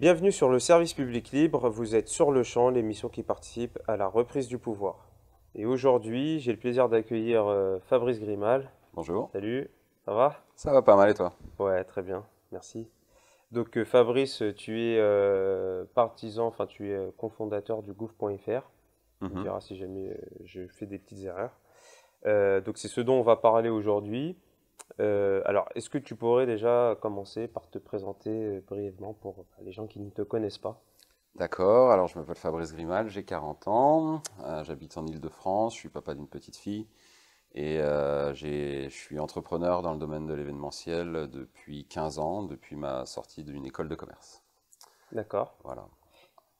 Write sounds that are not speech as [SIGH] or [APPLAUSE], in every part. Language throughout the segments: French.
Bienvenue sur le service public libre, vous êtes sur le champ, l'émission qui participe à la reprise du pouvoir. Et aujourd'hui, j'ai le plaisir d'accueillir euh, Fabrice Grimal. Bonjour. Salut, ça va Ça va pas mal et toi Ouais, très bien, merci. Donc euh, Fabrice, tu es euh, partisan, enfin tu es cofondateur du gouffre.fr. On verra si jamais je fais des petites erreurs. donc c'est ce dont on va parler aujourd'hui. Euh, alors, est-ce que tu pourrais déjà commencer par te présenter euh, brièvement pour euh, les gens qui ne te connaissent pas D'accord, alors je m'appelle Fabrice Grimal, j'ai 40 ans, j'habite en Ile-de-France, je suis papa d'une petite fille et je suis entrepreneur dans le domaine de l'événementiel depuis 15 ans, depuis ma sortie d'une école de commerce. D'accord. Voilà.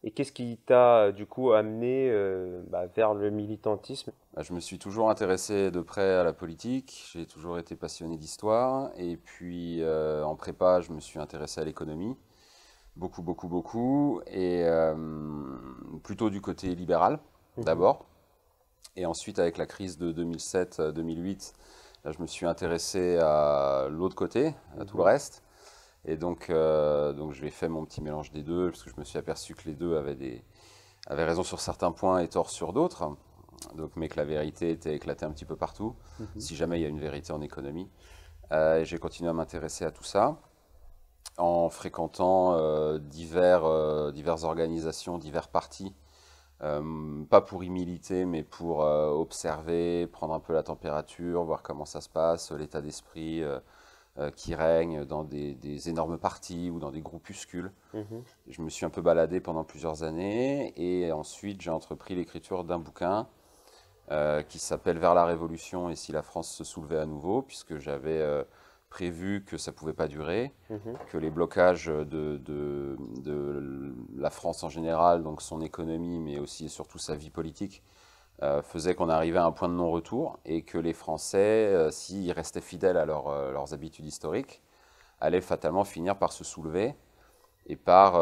Et qu'est-ce qui t'a euh, du coup amené euh, bah, vers le militantisme bah, Je me suis toujours intéressé de près à la politique, j'ai toujours été passionné d'histoire, et puis euh, en prépa, je me suis intéressé à l'économie, beaucoup, beaucoup, beaucoup, et plutôt du côté libéral mhm. d'abord, et ensuite avec la crise de 2007-2008, je me suis intéressé à l'autre côté, à tout le mhm. reste. Et donc, euh, donc je vais faire mon petit mélange des deux, parce que je me suis aperçu que les deux avaient, des, avaient raison sur certains points et tort sur d'autres. Donc, mais que la vérité était éclatée un petit peu partout, mhm. si jamais il y a une vérité en économie. Euh, J'ai continué à m'intéresser à tout ça en fréquentant euh, divers, euh, diverses organisations, divers partis, pas pour y militer, mais pour observer, prendre un peu la température, voir comment ça se passe, l'état d'esprit, euh, qui règne dans des, énormes parties ou dans des groupuscules. Mhm. Je me suis un peu baladé pendant plusieurs années et ensuite j'ai entrepris l'écriture d'un bouquin euh, qui s'appelle Vers la Révolution et si la France se soulevait à nouveau, puisque j'avais euh, prévu que ça ne pouvait pas durer, mhm. que les blocages de, la France en général, donc son économie, mais aussi et surtout sa vie politique, euh, faisait qu'on arrivait à un point de non-retour et que les Français, euh, s'ils restaient fidèles à euh, leurs habitudes historiques, allaient fatalement finir par se soulever et par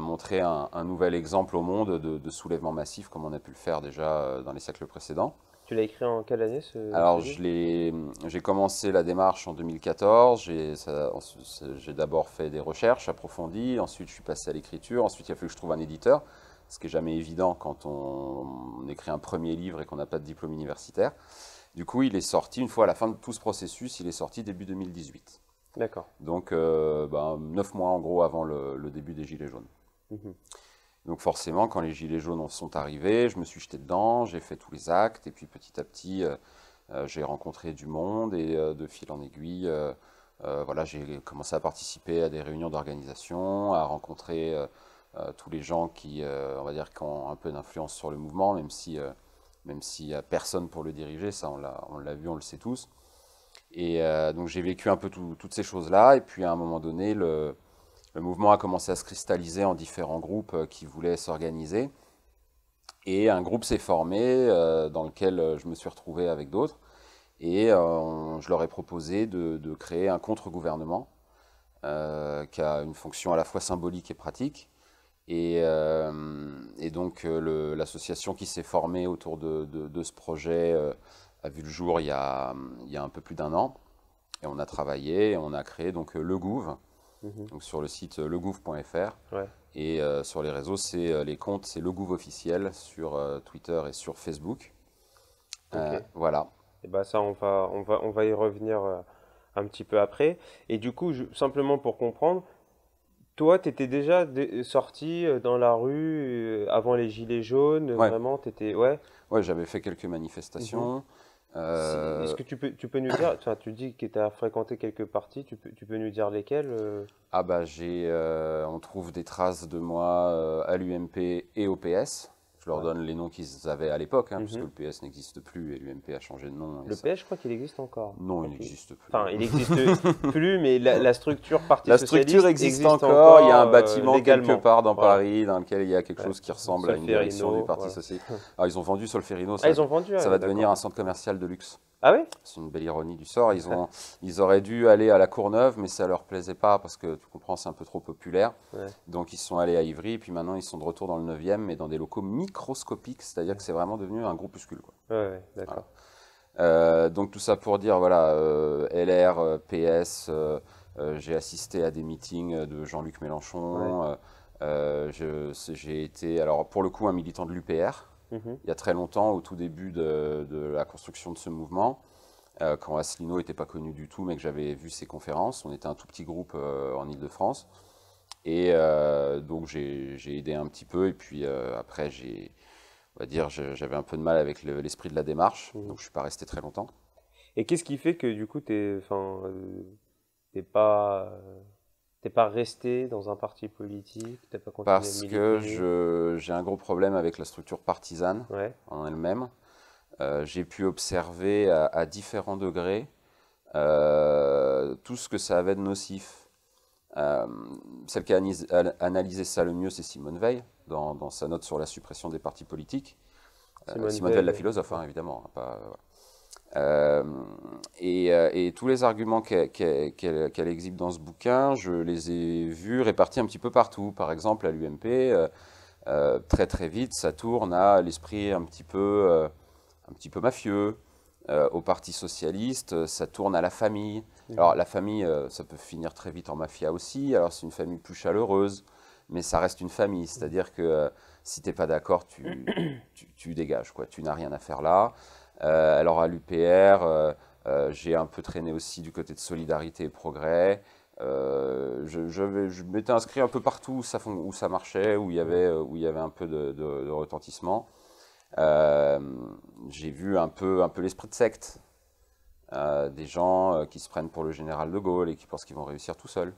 montrer un, nouvel exemple au monde de, soulèvement massif comme on a pu le faire déjà dans les siècles précédents. Tu l'as écrit en quelle année Alors j'ai commencé la démarche en 2014, j'ai d'abord fait des recherches approfondies, ensuite je suis passé à l'écriture, ensuite il a fallu que je trouve un éditeur ce qui n'est jamais évident quand on, écrit un premier livre et qu'on n'a pas de diplôme universitaire. Du coup, il est sorti, une fois à la fin de tout ce processus, il est sorti début 2018. D'accord. Donc, euh, ben, neuf mois en gros avant le, début des Gilets jaunes. Mhm. Donc forcément, quand les Gilets jaunes sont arrivés, je me suis jeté dedans, j'ai fait tous les actes, et puis petit à petit, euh, euh, j'ai rencontré du monde, et de fil en aiguille, voilà, j'ai commencé à participer à des réunions d'organisation, à rencontrer euh, tous les gens qui, euh, on va dire, ont un peu d'influence sur le mouvement, même si euh, même s'il n'y a personne pour le diriger, ça on l'a vu, on le sait tous. Et donc j'ai vécu un peu toutes ces choses-là, et puis à un moment donné, le, mouvement a commencé à se cristalliser en différents groupes qui voulaient s'organiser. Et un groupe s'est formé dans lequel je me suis retrouvé avec d'autres, et je leur ai proposé de créer un contre-gouvernement qui a une fonction à la fois symbolique et pratique. Euh, et, donc euh, l'association qui s'est formée autour de, ce projet euh, a vu le jour il y a, un peu plus d'un an. Et on a travaillé, on a créé donc le Gouv, mhm. sur le site legouv.fr. Et sur les réseaux, c'est les comptes, c'est le Gouv officiel sur Twitter et sur Facebook. voilà. Et bien bah, ça, on va, on va, on va y revenir un petit peu après. Et du coup, simplement pour comprendre, toi, tu étais déjà sorti euh, dans la rue euh, avant les Gilets jaunes, euh, vraiment, étais Ouais, ouais j'avais fait quelques manifestations. Mhm. Est-ce que tu peux, tu peux nous dire, tu dis que tu as fréquenté quelques parties, tu peux, tu peux nous dire lesquelles Ah bah j'ai, on trouve des traces de moi à l'UMP et au PS. Je leur donne les noms qu'ils avaient à l'époque, hein, puisque mhm. le PS n'existe plus et l'UMP a changé de nom. le PS, je crois qu'il existe encore. Non, il n'existe plus. Enfin, il n'existe [LAUGHS] plus, mais la, structure parti La structure existe, encore. Il y a un euh, bâtiment quelque part dans Paris dans lequel il y a quelque chose qui ressemble à une direction du parti Socialiste. [LAUGHS] Ah, ils ont vendu Solferino. Ça, ah, ils ont vendu, ça va devenir un centre commercial de luxe. Ah c'est une belle ironie du sort. Ils, ont, [LAUGHS] ils auraient dû aller à la Courneuve, mais ça ne leur plaisait pas parce que tu comprends, c'est un peu trop populaire. Donc ils sont allés à Ivry, puis maintenant ils sont de retour dans le 9e, mais dans des locaux microscopiques, c'est-à-dire que c'est vraiment devenu un groupuscule. Euh, donc tout ça pour dire, voilà, euh, LR, euh, PS, j'ai assisté à des meetings de Jean-Luc Mélenchon. j'ai été, alors pour le coup, un militant de l'UPR. Mhm. il y a très longtemps, au tout début de, la construction de ce mouvement. Euh, quand Asselineau n'était pas connu du tout, mais que j'avais vu ses conférences. On était un tout petit groupe euh, en Ile-de-France. Et euh, donc j'ai aidé un petit peu. Et puis après, j'ai, dire, j'avais un peu de mal avec l'esprit de la démarche. Mhm. Donc je ne suis pas resté très longtemps. Et qu'est-ce qui fait que du coup, tu n'es pas T'es pas resté dans un parti politique pas Parce que j'ai un gros problème avec la structure partisane en elle-même. Euh, j'ai pu observer à, différents degrés euh, tout ce que ça avait de nocif. Euh, celle qui a analysé, ça le mieux, c'est Simone Veil, dans, sa note sur la suppression des partis politiques. Simone, Veil, la philosophe, hein, évidemment. Hein, euh, euh, et, tous les arguments qu'elle exhibe dans ce bouquin, je les ai vus répartis un petit peu partout. Par exemple, à l'UMP, euh, très très vite, ça tourne à l'esprit un, petit peu, un petit peu mafieux. au Parti socialiste, ça tourne à la famille. Mmh. Alors la famille, ça peut finir très vite en mafia aussi. Alors c'est une famille plus chaleureuse, mais ça reste une famille. C'est-à-dire que si tu n'es pas d'accord, tu, tu, tu, dégages. Quoi. Tu n'as rien à faire là. Euh, alors à l'UPR, euh, euh, j'ai un peu traîné aussi du côté de Solidarité et Progrès. je, je, je m'étais inscrit un peu partout où ça, où ça, marchait, où il, y avait, où il y avait un peu de, retentissement. j'ai vu un peu, un peu l'esprit de secte. des gens qui se prennent pour le général de Gaulle et qui pensent qu'ils vont réussir tout seuls.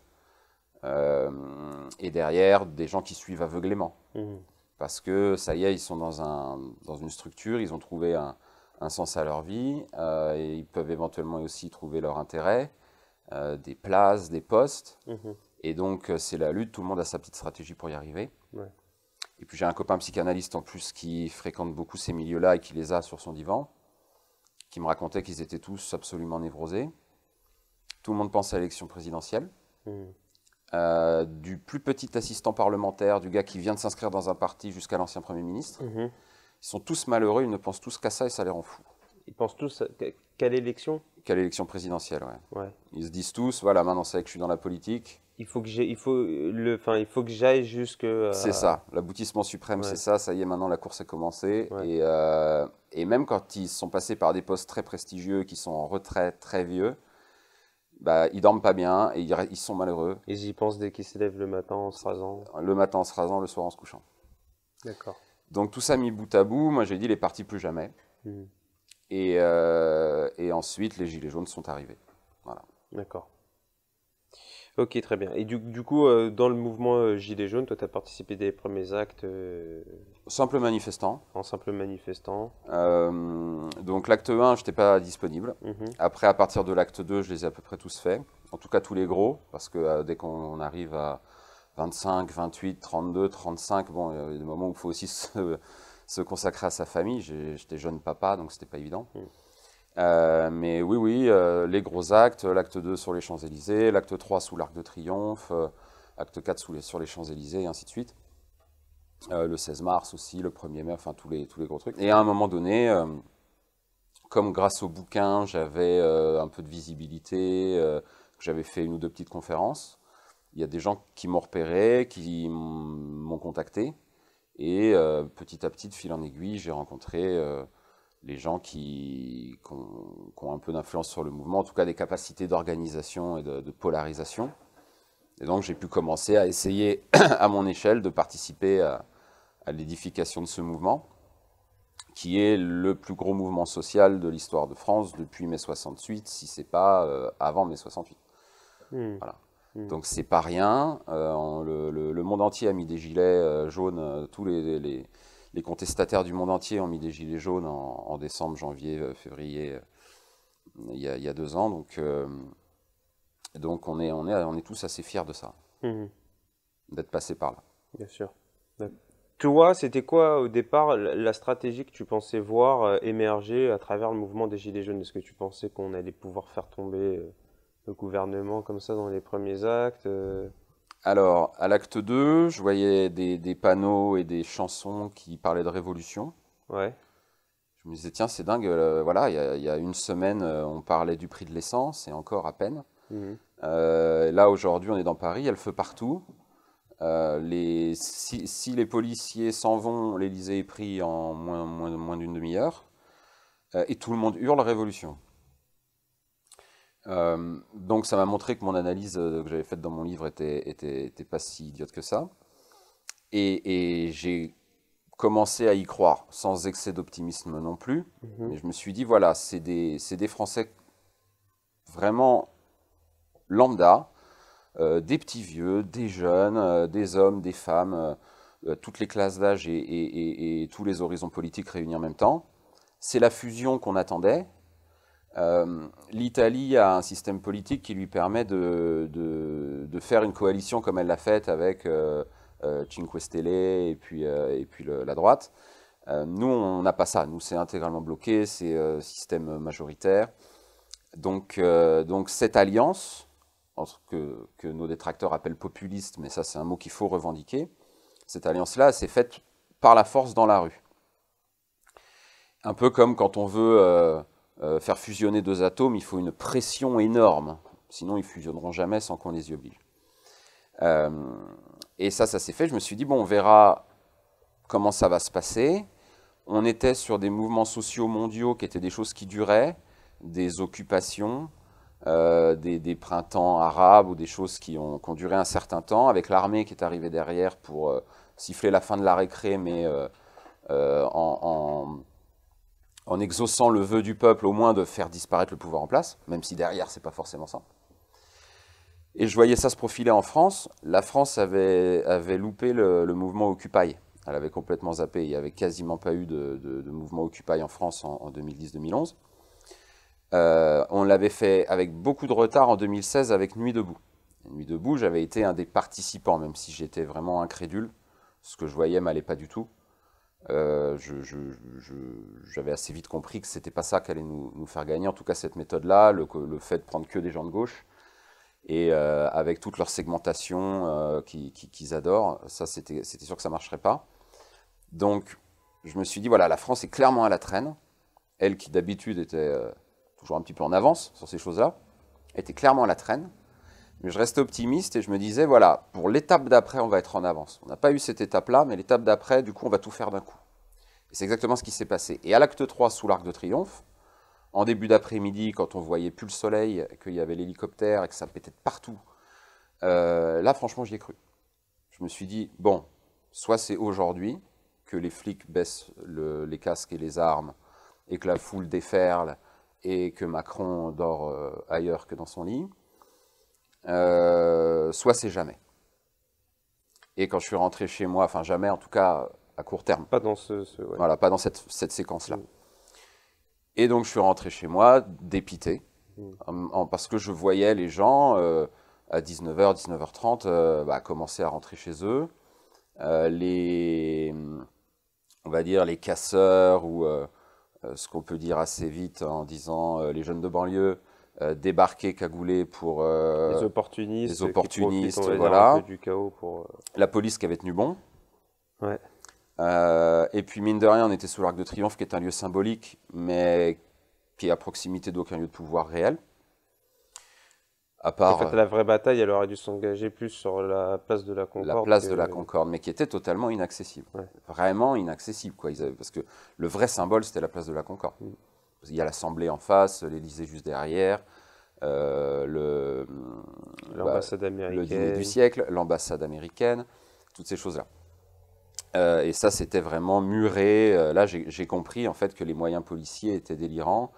et derrière, des gens qui suivent aveuglément. Mmh. Parce que ça y est, ils sont dans, un, dans une structure, ils ont trouvé un, un sens à leur vie, euh, et ils peuvent éventuellement aussi trouver leur intérêt, euh, des places, des postes. Mhm. Et donc, euh, c'est la lutte, tout le monde a sa petite stratégie pour y arriver. Et puis, j'ai un copain psychanalyste en plus qui fréquente beaucoup ces milieux-là et qui les a sur son divan, qui me racontait qu'ils étaient tous absolument névrosés. Tout le monde pense à l'élection présidentielle. Mhm. du plus petit assistant parlementaire, du gars qui vient de s'inscrire dans un parti jusqu'à l'ancien Premier ministre. Mhm. Ils sont tous malheureux, ils ne pensent tous qu'à ça et ça les rend fous. Ils pensent tous à quelle élection Quelle élection présidentielle, ouais. Ils se disent tous, voilà, maintenant c'est que je suis dans la politique. Il faut que j'aille faut le, il faut que j'aille jusque. Euh, c'est ça, l'aboutissement suprême, c'est ça. Ça y est, maintenant la course a commencé. Et, euh, et, même quand ils sont passés par des postes très prestigieux, qui sont en retrait très vieux, bah, ils dorment pas bien et ils, ils sont malheureux. Et ils y pensent dès qu'ils se lèvent le matin en se rasant. Le matin en se rasant, le soir en se couchant. D'accord. Donc tout ça mis bout à bout, moi j'ai dit les parties plus jamais. Hmm. Euh, et, ensuite, les gilets jaunes sont arrivés. D'accord. Ok, très bien. Et du, coup, euh, dans le mouvement euh, Gilets jaunes, toi, tu as participé des premiers actes Simple manifestant. En simple manifestant. donc, l'acte 1, je n'étais pas disponible. Mhm. Après, à partir de l'acte 2, je les ai à peu près tous faits. En tout cas, tous les gros, parce que dès qu'on arrive à, 25, 28, 32, 35. Bon, il y a des moments où il faut aussi [LAUGHS] se, consacrer à sa famille. J'étais jeune papa, donc c'était pas évident. Euh, mais oui, oui, euh, les gros actes, l'acte 2 sur les Champs-Élysées, l'acte 3 sous l'Arc de Triomphe, l'acte euh, acte 4 sur les Champs-Élysées, et ainsi de suite. le 16 mars aussi, le 1er mai, enfin tous les, tous les gros trucs. Et à un moment donné, comme grâce au bouquin, j'avais un peu de visibilité, j'avais fait une ou deux petites conférences, il y a des gens qui m'ont repéré, qui m'ont contacté. Et euh, petit à petit, de fil en aiguille, j'ai rencontré euh, les gens qui, ont, un peu d'influence sur le mouvement, en tout cas des capacités d'organisation et de, polarisation. Et donc j'ai pu commencer à essayer, [CLEARS THROAT] à mon échelle, de participer à, l'édification de ce mouvement, qui est le plus gros mouvement social de l'histoire de France depuis mai 68, si ce n'est pas euh, avant mai 68. Hmm. Voilà. Hmm. Donc c'est pas rien. Euh, le, monde entier a mis des gilets euh, jaunes. Euh, tous les, contestataires du monde entier ont mis des gilets jaunes en, décembre, janvier, février, il y, a, deux ans. Donc, donc on, est, tous assez fiers de ça, hmm. d'être passés par là. Bien sûr. Toi, c'était quoi au départ la stratégie que tu pensais voir émerger à travers le mouvement des Gilets jaunes Est-ce que tu pensais qu'on allait pouvoir faire tomber gouvernement comme ça dans les premiers actes euh. Alors, à l'acte 2, je voyais des, panneaux et des chansons qui parlaient de révolution. Ouais. Je me disais, tiens, c'est dingue, euh, voilà, il y, a une semaine, euh, on parlait du prix de l'essence, et encore à peine. Mhm. là, aujourd'hui, on est dans Paris, il y a le feu partout. les, si, les policiers s'en vont, l'Elysée est pris en moins, moins, moins d'une demi-heure. et tout le monde hurle révolution. Euh, donc ça m'a montré que mon analyse euh, que j'avais faite dans mon livre était, pas si idiote que ça. Et, j'ai commencé à y croire, sans excès d'optimisme non plus. Mhm. je me suis dit, voilà, c'est des, Français vraiment lambda, euh, des petits vieux, des jeunes, des hommes, des femmes, toutes les classes d'âge et, tous les horizons politiques réunis en même temps. C'est la fusion qu'on attendait, euh, L'Italie a un système politique qui lui permet de, faire une coalition comme elle l'a faite avec euh, euh Cinque Stelle et puis, euh, et puis la droite. nous, on n'a pas ça. Nous, c'est intégralement bloqué, c'est système majoritaire. Donc, donc cette alliance, que, que nos détracteurs appellent populiste, mais ça, c'est un mot qu'il faut revendiquer, cette alliance-là, c'est faite par la force dans la rue. Un peu comme quand on veut euh, faire fusionner deux atomes, il faut une pression énorme. Sinon, ils fusionneront jamais sans qu'on les y euh, et ça, ça s'est fait. Je me suis dit, bon, on verra comment ça va se passer. On était sur des mouvements sociaux mondiaux qui étaient des choses qui duraient, des occupations, euh, des, printemps arabes ou des choses qui ont, duré un certain temps, avec l'armée qui est arrivée derrière pour siffler la fin de la récré, mais en en exaucant le vœu du peuple au moins de faire disparaître le pouvoir en place, même si derrière, c'est pas forcément ça. Et je voyais ça se profiler en France. La France avait, loupé le, mouvement Occupy. Elle avait complètement zappé. Il n'y avait quasiment pas eu de, mouvement Occupy en France en, 2010-2011. Euh, on l'avait fait avec beaucoup de retard en 2016 avec Nuit debout. Nuit debout, j'avais été un des participants, même si j'étais vraiment incrédule. Ce que je voyais m'allait pas du tout. Euh, j'avais assez vite compris que c'était pas ça qu'allait nous, nous, faire gagner, en tout cas cette méthode-là, le, fait de prendre que des gens de gauche, et euh, avec toute leur segmentation euh, qu'ils adorent, ça c'était sûr que ça marcherait pas. Donc je me suis dit, voilà, la France est clairement à la traîne, elle qui d'habitude était euh, toujours un petit peu en avance sur ces choses-là, était clairement à la traîne, mais je restais optimiste et je me disais, voilà, pour l'étape d'après, on va être en avance. On n'a pas eu cette étape-là, mais l'étape d'après, du coup, on va tout faire d'un coup. Et c'est exactement ce qui s'est passé. Et à l'acte 3, sous l'Arc de Triomphe, en début d'après-midi, quand on voyait plus le soleil, qu'il y avait l'hélicoptère et que ça pétait de partout, euh, là, franchement, j'y ai cru. Je me suis dit, bon, soit c'est aujourd'hui que les flics baissent les casques et les armes et que la foule déferle et que Macron dort euh, ailleurs que dans son lit, euh, soit c'est jamais. Et quand je suis rentré chez moi, enfin jamais en tout cas à court terme. Pas dans ce, voilà, pas dans cette, séquence là. Mm. Et donc je suis rentré chez moi dépité mm. parce que je voyais les gens euh, à 19h, euh, 19h30 bah, commencer à rentrer chez eux. les, on va dire les casseurs ou ce qu'on peut dire assez vite en disant les jeunes de banlieue euh, débarquer, cagoulé pour euh, les opportunistes, les opportunistes voilà. du chaos pour, euh, La police qui avait tenu bon. Ouais. et puis mine de rien, on était sous l'Arc de Triomphe, qui est un lieu symbolique, mais qui est à proximité d'aucun lieu de pouvoir réel. À part, en fait, la vraie bataille, elle aurait dû s'engager plus sur la place de la Concorde. La place de la Concorde, mais qui était totalement inaccessible. Vraiment inaccessible, quoi. Ils Parce que le vrai symbole, c'était la place de la Concorde. Mm il y a l'Assemblée en face, l'Elysée juste derrière, euh, bah, l'ambassade américaine. Le dîner du siècle, l'ambassade américaine, toutes ces choses-là. Euh, et ça, c'était vraiment muré. Euh, là, j'ai compris en fait que les moyens policiers étaient délirants,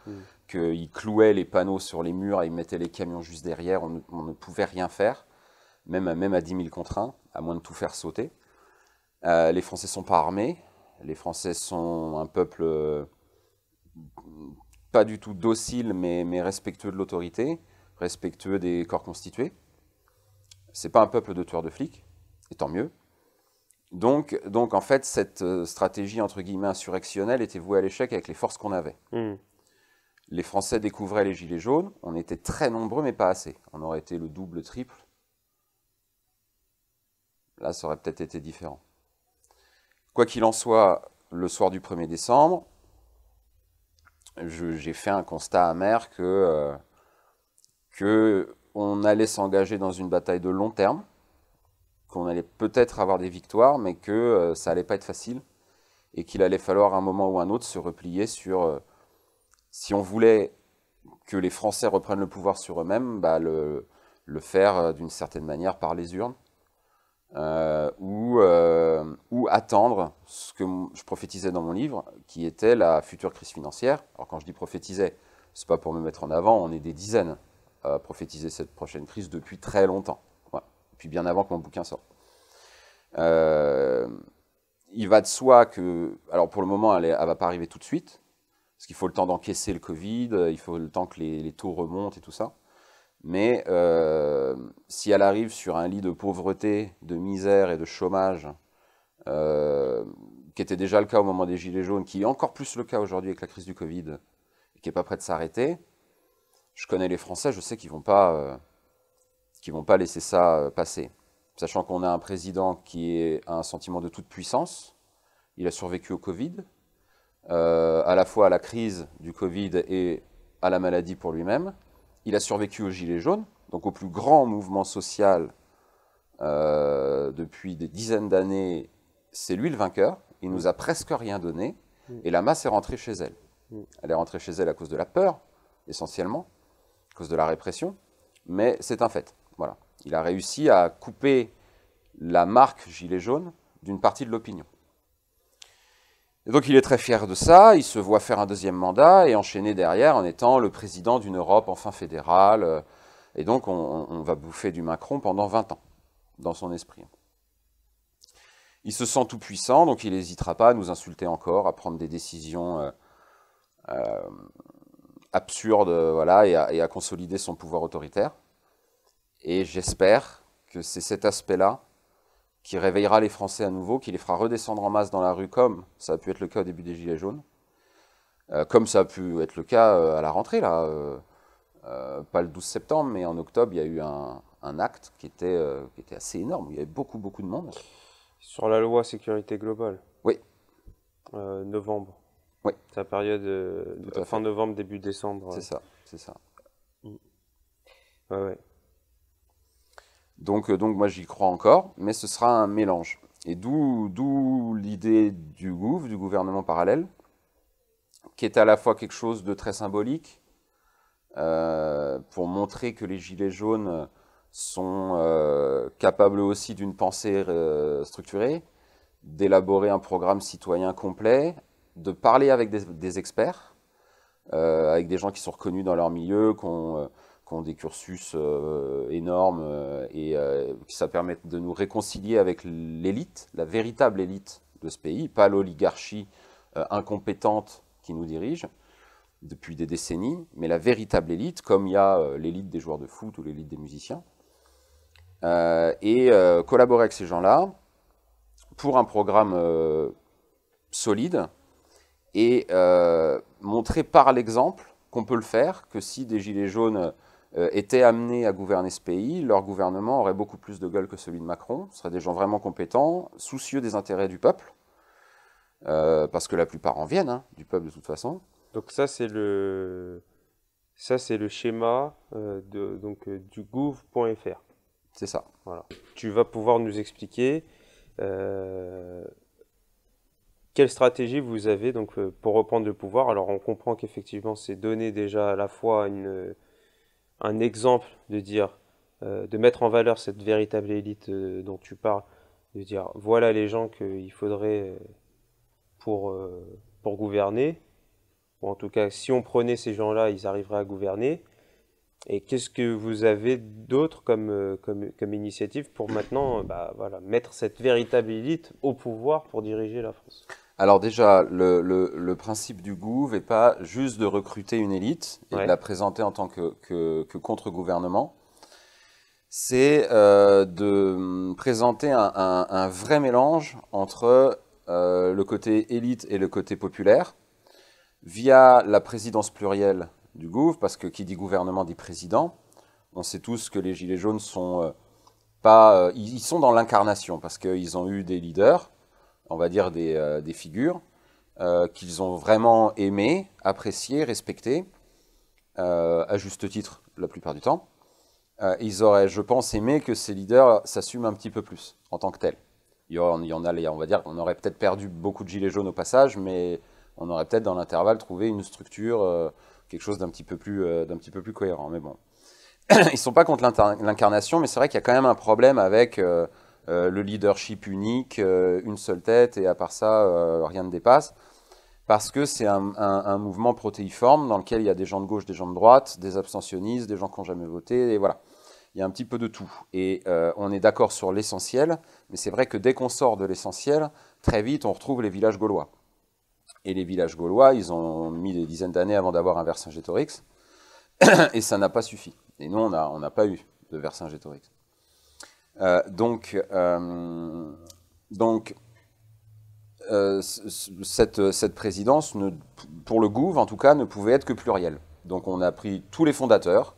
que mm. qu'ils clouaient les panneaux sur les murs et ils mettaient les camions juste derrière. On, ne pouvait rien faire, même, même à 10 000 contre 1, à moins de tout faire sauter. les Français sont pas armés. Les Français sont un peuple pas du tout docile, mais, respectueux de l'autorité, respectueux des corps constitués. C'est pas un peuple de tueurs de flics, et tant mieux. Donc, donc en fait, cette euh, stratégie entre guillemets insurrectionnelle était vouée à l'échec avec les forces qu'on avait. Hmm. Les Français découvraient les gilets jaunes, on était très nombreux, mais pas assez. On aurait été le double, triple. Là, ça aurait peut-être été différent. Quoi qu'il en soit, le soir du 1er décembre, j'ai fait un constat amer euh, que, on allait s'engager dans une bataille de long terme, qu'on allait peut-être avoir des victoires, mais que euh, ça allait pas être facile et qu'il allait falloir à un moment ou un autre se replier sur euh, si on voulait que les Français reprennent le pouvoir sur eux-mêmes, bah le faire d'une certaine manière par les urnes. Euh, ou, euh, ou, attendre ce que je prophétisais dans mon livre, qui était la future crise financière. Alors quand je dis prophétisais, c'est pas pour me mettre en avant, on est des dizaines à prophétiser cette prochaine crise depuis très longtemps, puis depuis bien avant que mon bouquin sorte. Euh, il va de soi que, alors pour le moment, elle ne va pas arriver tout de suite, parce qu'il faut le temps d'encaisser le Covid, il faut le temps que les taux remontent et tout ça. Mais euh, si elle arrive sur un lit de pauvreté, de misère et de chômage, euh, qui était déjà le cas au moment des Gilets jaunes, qui est encore plus le cas aujourd'hui avec la crise du Covid, et qui n'est pas prêt de s'arrêter, je connais les Français, je sais qu'ils ne vont, pas, euh, vont pas laisser ça passer. Sachant qu'on a un président qui a un sentiment de toute puissance, il a survécu au Covid, à la fois à la crise du Covid et à la maladie pour lui-même il a survécu au Gilet jaune, donc au plus grand mouvement social euh, depuis des dizaines d'années. C'est lui le vainqueur. Il nous a presque rien donné. Mm. Et la masse est rentrée chez elle. Mm. Elle est rentrée chez elle à cause de la peur, essentiellement, à cause de la répression. Mais c'est un fait. Voilà. Il a réussi à couper la marque Gilet jaune d'une partie de l'opinion donc il est très fier de ça, il se voit faire un deuxième mandat et enchaîner derrière en étant le président d'une Europe enfin fédérale. Et donc on, va bouffer du Macron pendant 20 ans, dans son esprit. Il se sent tout puissant, donc il n'hésitera pas à nous insulter encore, à prendre des décisions euh, euh, absurdes voilà, et à consolider son pouvoir autoritaire. Et j'espère que c'est cet aspect-là qui réveillera les Français à nouveau, qui les fera redescendre en masse dans la rue, comme ça a pu être le cas au début des Gilets jaunes, euh, comme ça a pu être le cas euh, à la rentrée, là, euh, pas le 12 septembre, mais en octobre, il y a eu un, acte qui était, qui était assez énorme, il y avait beaucoup, beaucoup de monde. Sur la loi sécurité globale Oui. novembre Oui. C'est la période de fin novembre, début décembre. C'est ça, c'est ça. Mm. Ouais, ouais. Donc, euh, donc moi j'y crois encore, mais ce sera un mélange. Et d'où l'idée du du gouvernement parallèle, qui est à la fois quelque chose de très symbolique, euh, pour montrer que les gilets jaunes sont euh, capables aussi d'une pensée structurée, d'élaborer un programme citoyen complet, de parler avec des, des experts, avec des gens qui sont reconnus dans leur milieu, qui qui ont des cursus euh, énormes euh, et qui euh, ça permet de nous réconcilier avec l'élite, la véritable élite de ce pays, pas l'oligarchie incompétente qui nous dirige depuis des décennies, mais la véritable élite, comme il y a l'élite des joueurs de foot ou l'élite des musiciens. et collaborer avec ces gens-là pour un programme solide et montrer par l'exemple qu'on peut le faire, que si des gilets jaunes euh, étaient amenés à gouverner ce pays, leur gouvernement aurait beaucoup plus de gueule que celui de Macron. Ce seraient des gens vraiment compétents, soucieux des intérêts du peuple, euh, parce que la plupart en viennent, hein, du peuple de toute façon. Donc ça, c'est le... Ça, c'est le schéma euh, de, donc, du gouv.fr. C'est ça. Voilà. Tu vas pouvoir nous expliquer quelle stratégie vous avez donc, pour reprendre le pouvoir. Alors, on comprend qu'effectivement, c'est donner déjà à la fois une, un exemple de dire, euh, de mettre en valeur cette véritable élite euh, dont tu parles, de dire voilà les gens qu'il faudrait euh, pour, pour gouverner, ou en tout cas si on prenait ces gens-là, ils arriveraient à gouverner. Et qu'est-ce que vous avez d'autre comme, comme, initiative pour maintenant bah, voilà, mettre cette véritable élite au pouvoir pour diriger la France alors déjà, le, principe du GOUV n'est pas juste de recruter une élite et de la présenter en tant que, contre-gouvernement. C'est euh, de hum, présenter un, vrai mélange entre euh, le côté élite et le côté populaire via la présidence plurielle du GOUV, parce que qui dit gouvernement dit président. On sait tous que les Gilets jaunes sont euh, pas... ils sont dans l'incarnation parce qu'ils ont eu des leaders on va dire, des, euh, figures euh, qu'ils ont vraiment aimées, appréciées, respectées, euh, à juste titre la plupart du temps. ils auraient, je pense, aimé que ces leaders s'assument un petit peu plus en tant que tels. Il y en a, on va dire, on aurait peut-être perdu beaucoup de gilets jaunes au passage, mais on aurait peut-être dans l'intervalle trouvé une structure, quelque chose d'un petit, peu plus, d'un petit peu plus cohérent. Mais bon, [CLEARS THROAT] ils ne sont pas contre l'incarnation, mais c'est vrai qu'il y a quand même un problème avec euh, le leadership unique, euh, une seule tête, et à part ça, euh, rien ne dépasse parce que c'est un, mouvement protéiforme dans lequel il y a des gens de gauche, des gens de droite, des abstentionnistes, des gens qui n'ont jamais voté, et voilà. Il y a un petit peu de tout. Et on est d'accord sur l'essentiel, mais c'est vrai que dès qu'on sort de l'essentiel, très vite, on retrouve les villages gaulois. Et les villages gaulois, ils ont mis des dizaines d'années avant d'avoir un Vercingétorix, [COUGHS] et ça n'a pas suffi. Et nous, on n'a pas eu de Vercingétorix. Euh, donc, euh, donc euh, cette, présidence, ne, pour le Gouv en tout cas, ne pouvait être que plurielle. Donc on a pris tous les fondateurs,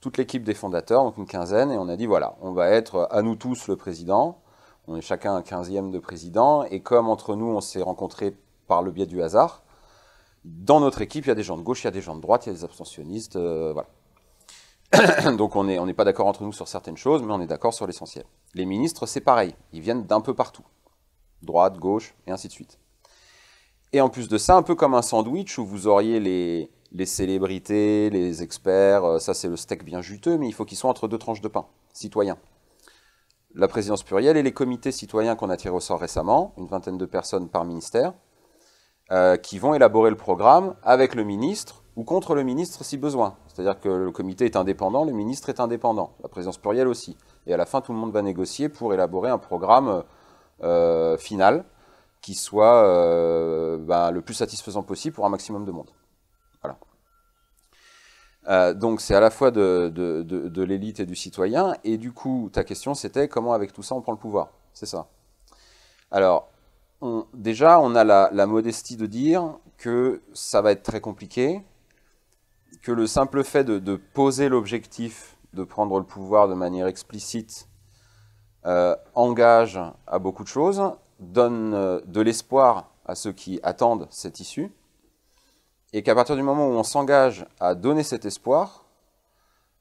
toute l'équipe des fondateurs, donc une quinzaine, et on a dit voilà, on va être à nous tous le président, on est chacun un quinzième de président, et comme entre nous on s'est rencontrés par le biais du hasard, dans notre équipe il y a des gens de gauche, il y a des gens de droite, il y a des abstentionnistes, voilà. [COUGHS] Donc on n'est pas d'accord entre nous sur certaines choses, mais on est d'accord sur l'essentiel. Les ministres, c'est pareil, ils viennent d'un peu partout. Droite, gauche, et ainsi de suite. Et en plus de ça, un peu comme un sandwich où vous auriez les, célébrités, les experts, euh, ça c'est le steak bien juteux, mais il faut qu'ils soient entre deux tranches de pain, citoyens. La présidence plurielle et les comités citoyens qu'on a tirés au sort récemment, une vingtaine de personnes par ministère, euh, qui vont élaborer le programme avec le ministre ou contre le ministre si besoin. C'est-à-dire que le comité est indépendant, le ministre est indépendant, la présidence plurielle aussi. Et à la fin, tout le monde va négocier pour élaborer un programme euh, final qui soit euh, ben, le plus satisfaisant possible pour un maximum de monde. Voilà. Euh, donc c'est à la fois de, l'élite et du citoyen. Et du coup, ta question c'était comment avec tout ça on prend le pouvoir. C'est ça. Alors, déjà, on a la modestie de dire que ça va être très compliqué, que le simple fait de, poser l'objectif, de prendre le pouvoir de manière explicite, euh, engage à beaucoup de choses, donne euh, de l'espoir à ceux qui attendent cette issue, et qu'à partir du moment où on s'engage à donner cet espoir,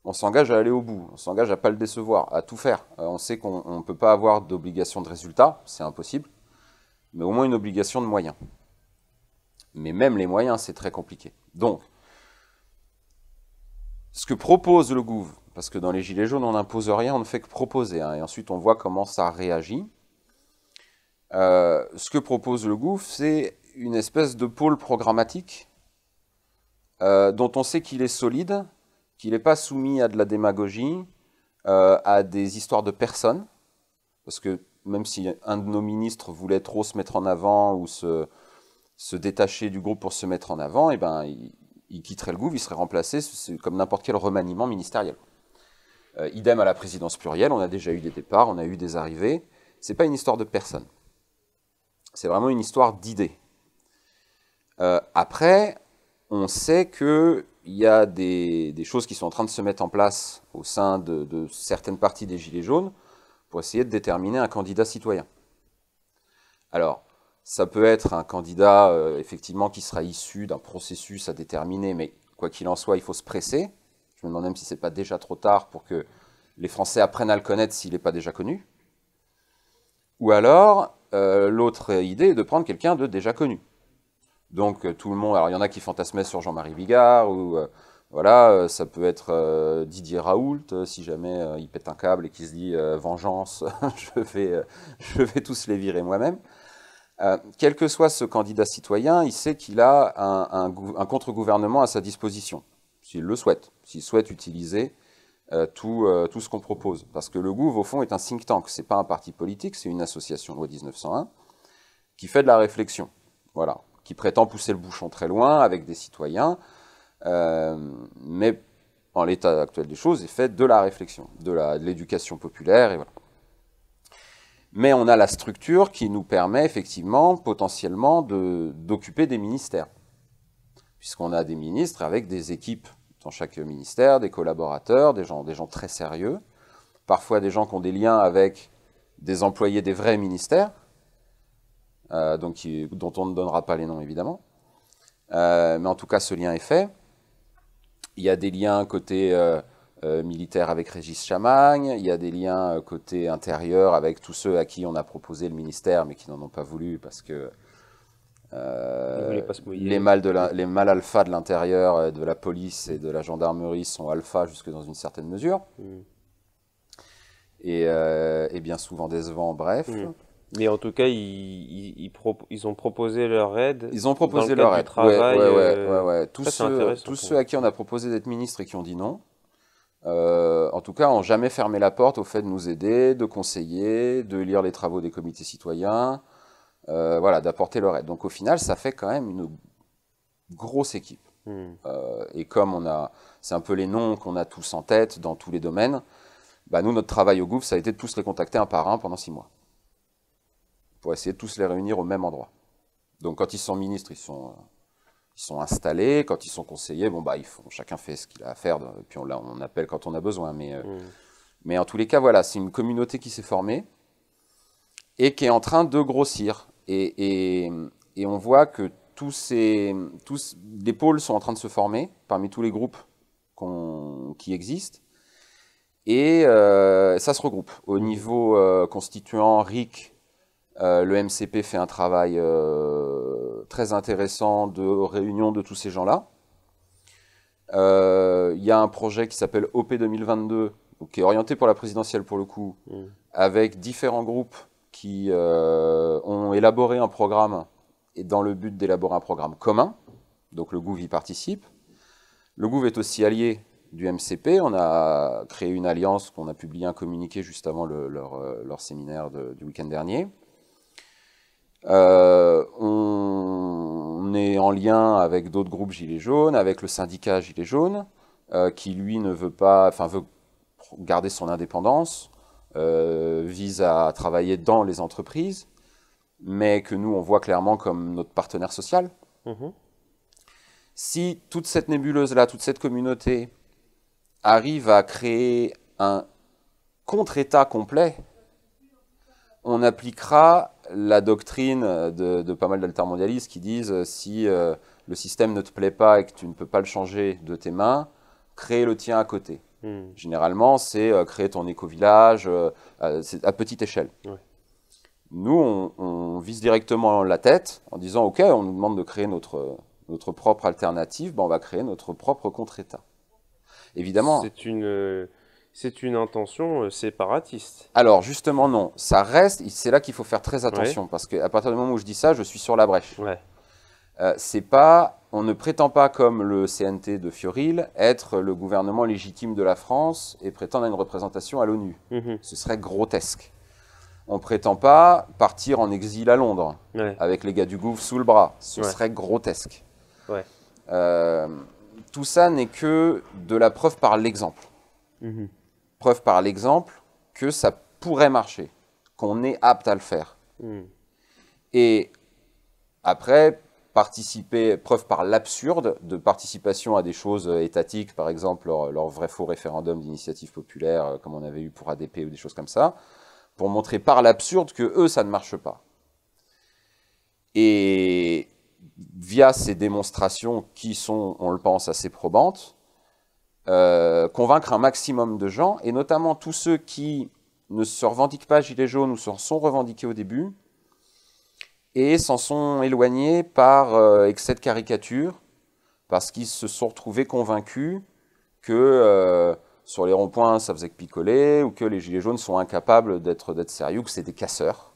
on s'engage à aller au bout, on s'engage à ne pas le décevoir, à tout faire. Euh, on sait qu'on ne peut pas avoir d'obligation de résultat, c'est impossible, mais au moins une obligation de moyens. Mais même les moyens, c'est très compliqué. Donc, ce que propose le GOUV, parce que dans les Gilets jaunes, on n'impose rien, on ne fait que proposer, hein, et ensuite on voit comment ça réagit. Euh, ce que propose le GOUV, c'est une espèce de pôle programmatique euh, dont on sait qu'il est solide, qu'il n'est pas soumis à de la démagogie, euh, à des histoires de personnes, parce que même si un de nos ministres voulait trop se mettre en avant ou se, détacher du groupe pour se mettre en avant, eh ben, il, il quitterait le gouffre, il serait remplacé comme n'importe quel remaniement ministériel. Euh, idem à la présidence plurielle, on a déjà eu des départs, on a eu des arrivées. Ce n'est pas une histoire de personne. C'est vraiment une histoire d'idées. Euh, après, on sait qu'il y a des, choses qui sont en train de se mettre en place au sein de, de certaines parties des Gilets jaunes pour essayer de déterminer un candidat citoyen. Alors, ça peut être un candidat, euh, effectivement, qui sera issu d'un processus à déterminer, mais quoi qu'il en soit, il faut se presser. Je me demande même si ce n'est pas déjà trop tard pour que les Français apprennent à le connaître s'il n'est pas déjà connu. Ou alors, euh, l'autre idée est de prendre quelqu'un de déjà connu. Donc euh, tout le monde, alors il y en a qui fantasmaient sur Jean-Marie Bigard, ou voilà, ça peut être Didier Raoult, si jamais il pète un câble et qu'il se dit vengeance, [LAUGHS] je, vais, je vais tous les virer moi-même ». Euh, quel que soit ce candidat citoyen, il sait qu'il a un, contre-gouvernement à sa disposition, s'il le souhaite, s'il souhaite utiliser euh, euh, tout, ce qu'on propose. Parce que le GOUV, au fond, est un think tank, c'est pas un parti politique, c'est une association loi 1901 qui fait de la réflexion, voilà, qui prétend pousser le bouchon très loin avec des citoyens, mais en l'état actuel des choses, il fait de la réflexion, de l'éducation populaire, et voilà mais on a la structure qui nous permet effectivement potentiellement d'occuper des ministères, puisqu'on a des ministres avec des équipes dans chaque ministère, des collaborateurs, des gens, des gens très sérieux, parfois des gens qui ont des liens avec des employés des vrais ministères, euh, donc dont on ne donnera pas les noms évidemment. Euh, mais en tout cas, ce lien est fait. Il y a des liens côté euh, euh, militaire avec Régis Chamagne, il y a des liens euh, côté intérieur avec tous ceux à qui on a proposé le ministère mais qui n'en ont pas voulu parce que euh, les, mâles de les alpha de l'intérieur, de la police et de la gendarmerie sont alpha jusque dans une certaine mesure. Hmm. Et, bien souvent décevant bref. Hmm. Mais en tout cas, ils, ils, ont proposé leur aide. Ils ont proposé leur aide. Travail, tous ceux à qui on a proposé d'être ministre et qui ont dit non, euh, en tout cas, n'ont jamais fermé la porte au fait de nous aider, de conseiller, de lire les travaux des comités citoyens, euh, voilà, d'apporter leur aide. Donc au final, ça fait quand même une grosse équipe. Hmm. Euh, et comme on a, c'est un peu les noms qu'on a tous en tête dans tous les domaines, bah, nous, notre travail au gouffre, ça a été de tous les contacter un par un pendant six mois. Pour essayer de tous les réunir au même endroit. Donc quand ils sont ministres, ils sont ils sont installés, quand ils sont conseillés, bon, bah, ils font, chacun fait ce qu'il a à faire, et puis on, là, on appelle quand on a besoin. Mais, euh, mm. mais en tous les cas, voilà, c'est une communauté qui s'est formée et qui est en train de grossir. Et, on voit que tous ces tous, des pôles sont en train de se former parmi tous les groupes qui existent. Et euh, ça se regroupe. Au mm. niveau euh, constituant, RIC, euh, le MCP fait un travail euh, très intéressant de réunion de tous ces gens-là. Euh, il y a un projet qui s'appelle OP 2022, qui est orienté pour la présidentielle pour le coup, mm. avec différents groupes qui ont élaboré un programme et dans le but d'élaborer un programme commun. Donc le GOUV y participe. Le GOUV est aussi allié du MCP. On a créé une alliance qu'on a publié un communiqué juste avant leur, séminaire du week-end dernier. Euh, on est en lien avec d'autres groupes Gilets jaunes, avec le syndicat Gilets jaunes, euh, qui lui ne veut pas, enfin veut garder son indépendance, euh, vise à travailler dans les entreprises, mais que nous on voit clairement comme notre partenaire social. Mhm. Si toute cette nébuleuse-là, toute cette communauté arrive à créer un contre-État complet, on appliquera la doctrine euh, de, pas mal d'altermondialistes qui disent euh, si euh, le système ne te plaît pas et que tu ne peux pas le changer de tes mains, crée le tien à côté. Hmm. Généralement, c'est créer ton éco-village à, petite échelle. Nous, on, vise directement la tête en disant Ok, on nous demande de créer notre, notre propre alternative, ben, on va créer notre propre contre-État. Évidemment. C'est une c'est une intention euh, séparatiste. Alors justement non, ça reste, c'est là qu'il faut faire très attention, parce qu'à partir du moment où je dis ça, je suis sur la brèche. Euh, c'est pas, on ne prétend pas comme le CNT de Fioril être le gouvernement légitime de la France et prétendre à une représentation à l'ONU. Mhm. Ce serait grotesque. On ne prétend pas partir en exil à Londres avec les gars du Gouffre sous le bras. Ce serait grotesque. Euh, tout ça n'est que de la preuve par l'exemple. Mhm preuve par l'exemple que ça pourrait marcher, qu'on est apte à le faire. Hmm. Et après, participer, preuve par l'absurde de participation à des choses euh, étatiques, par exemple leur, leur vrai faux référendum d'initiative populaire, euh, comme on avait eu pour ADP ou des choses comme ça, pour montrer par l'absurde que eux, ça ne marche pas. Et via ces démonstrations qui sont, on le pense, assez probantes, euh, convaincre un maximum de gens, et notamment tous ceux qui ne se revendiquent pas Gilets jaunes ou s'en sont revendiqués au début, et s'en sont éloignés par euh, excès de caricature, parce qu'ils se sont retrouvés convaincus que euh, sur les ronds-points, ça faisait que picoler, ou que les Gilets jaunes sont incapables d'être sérieux, que c'est des casseurs.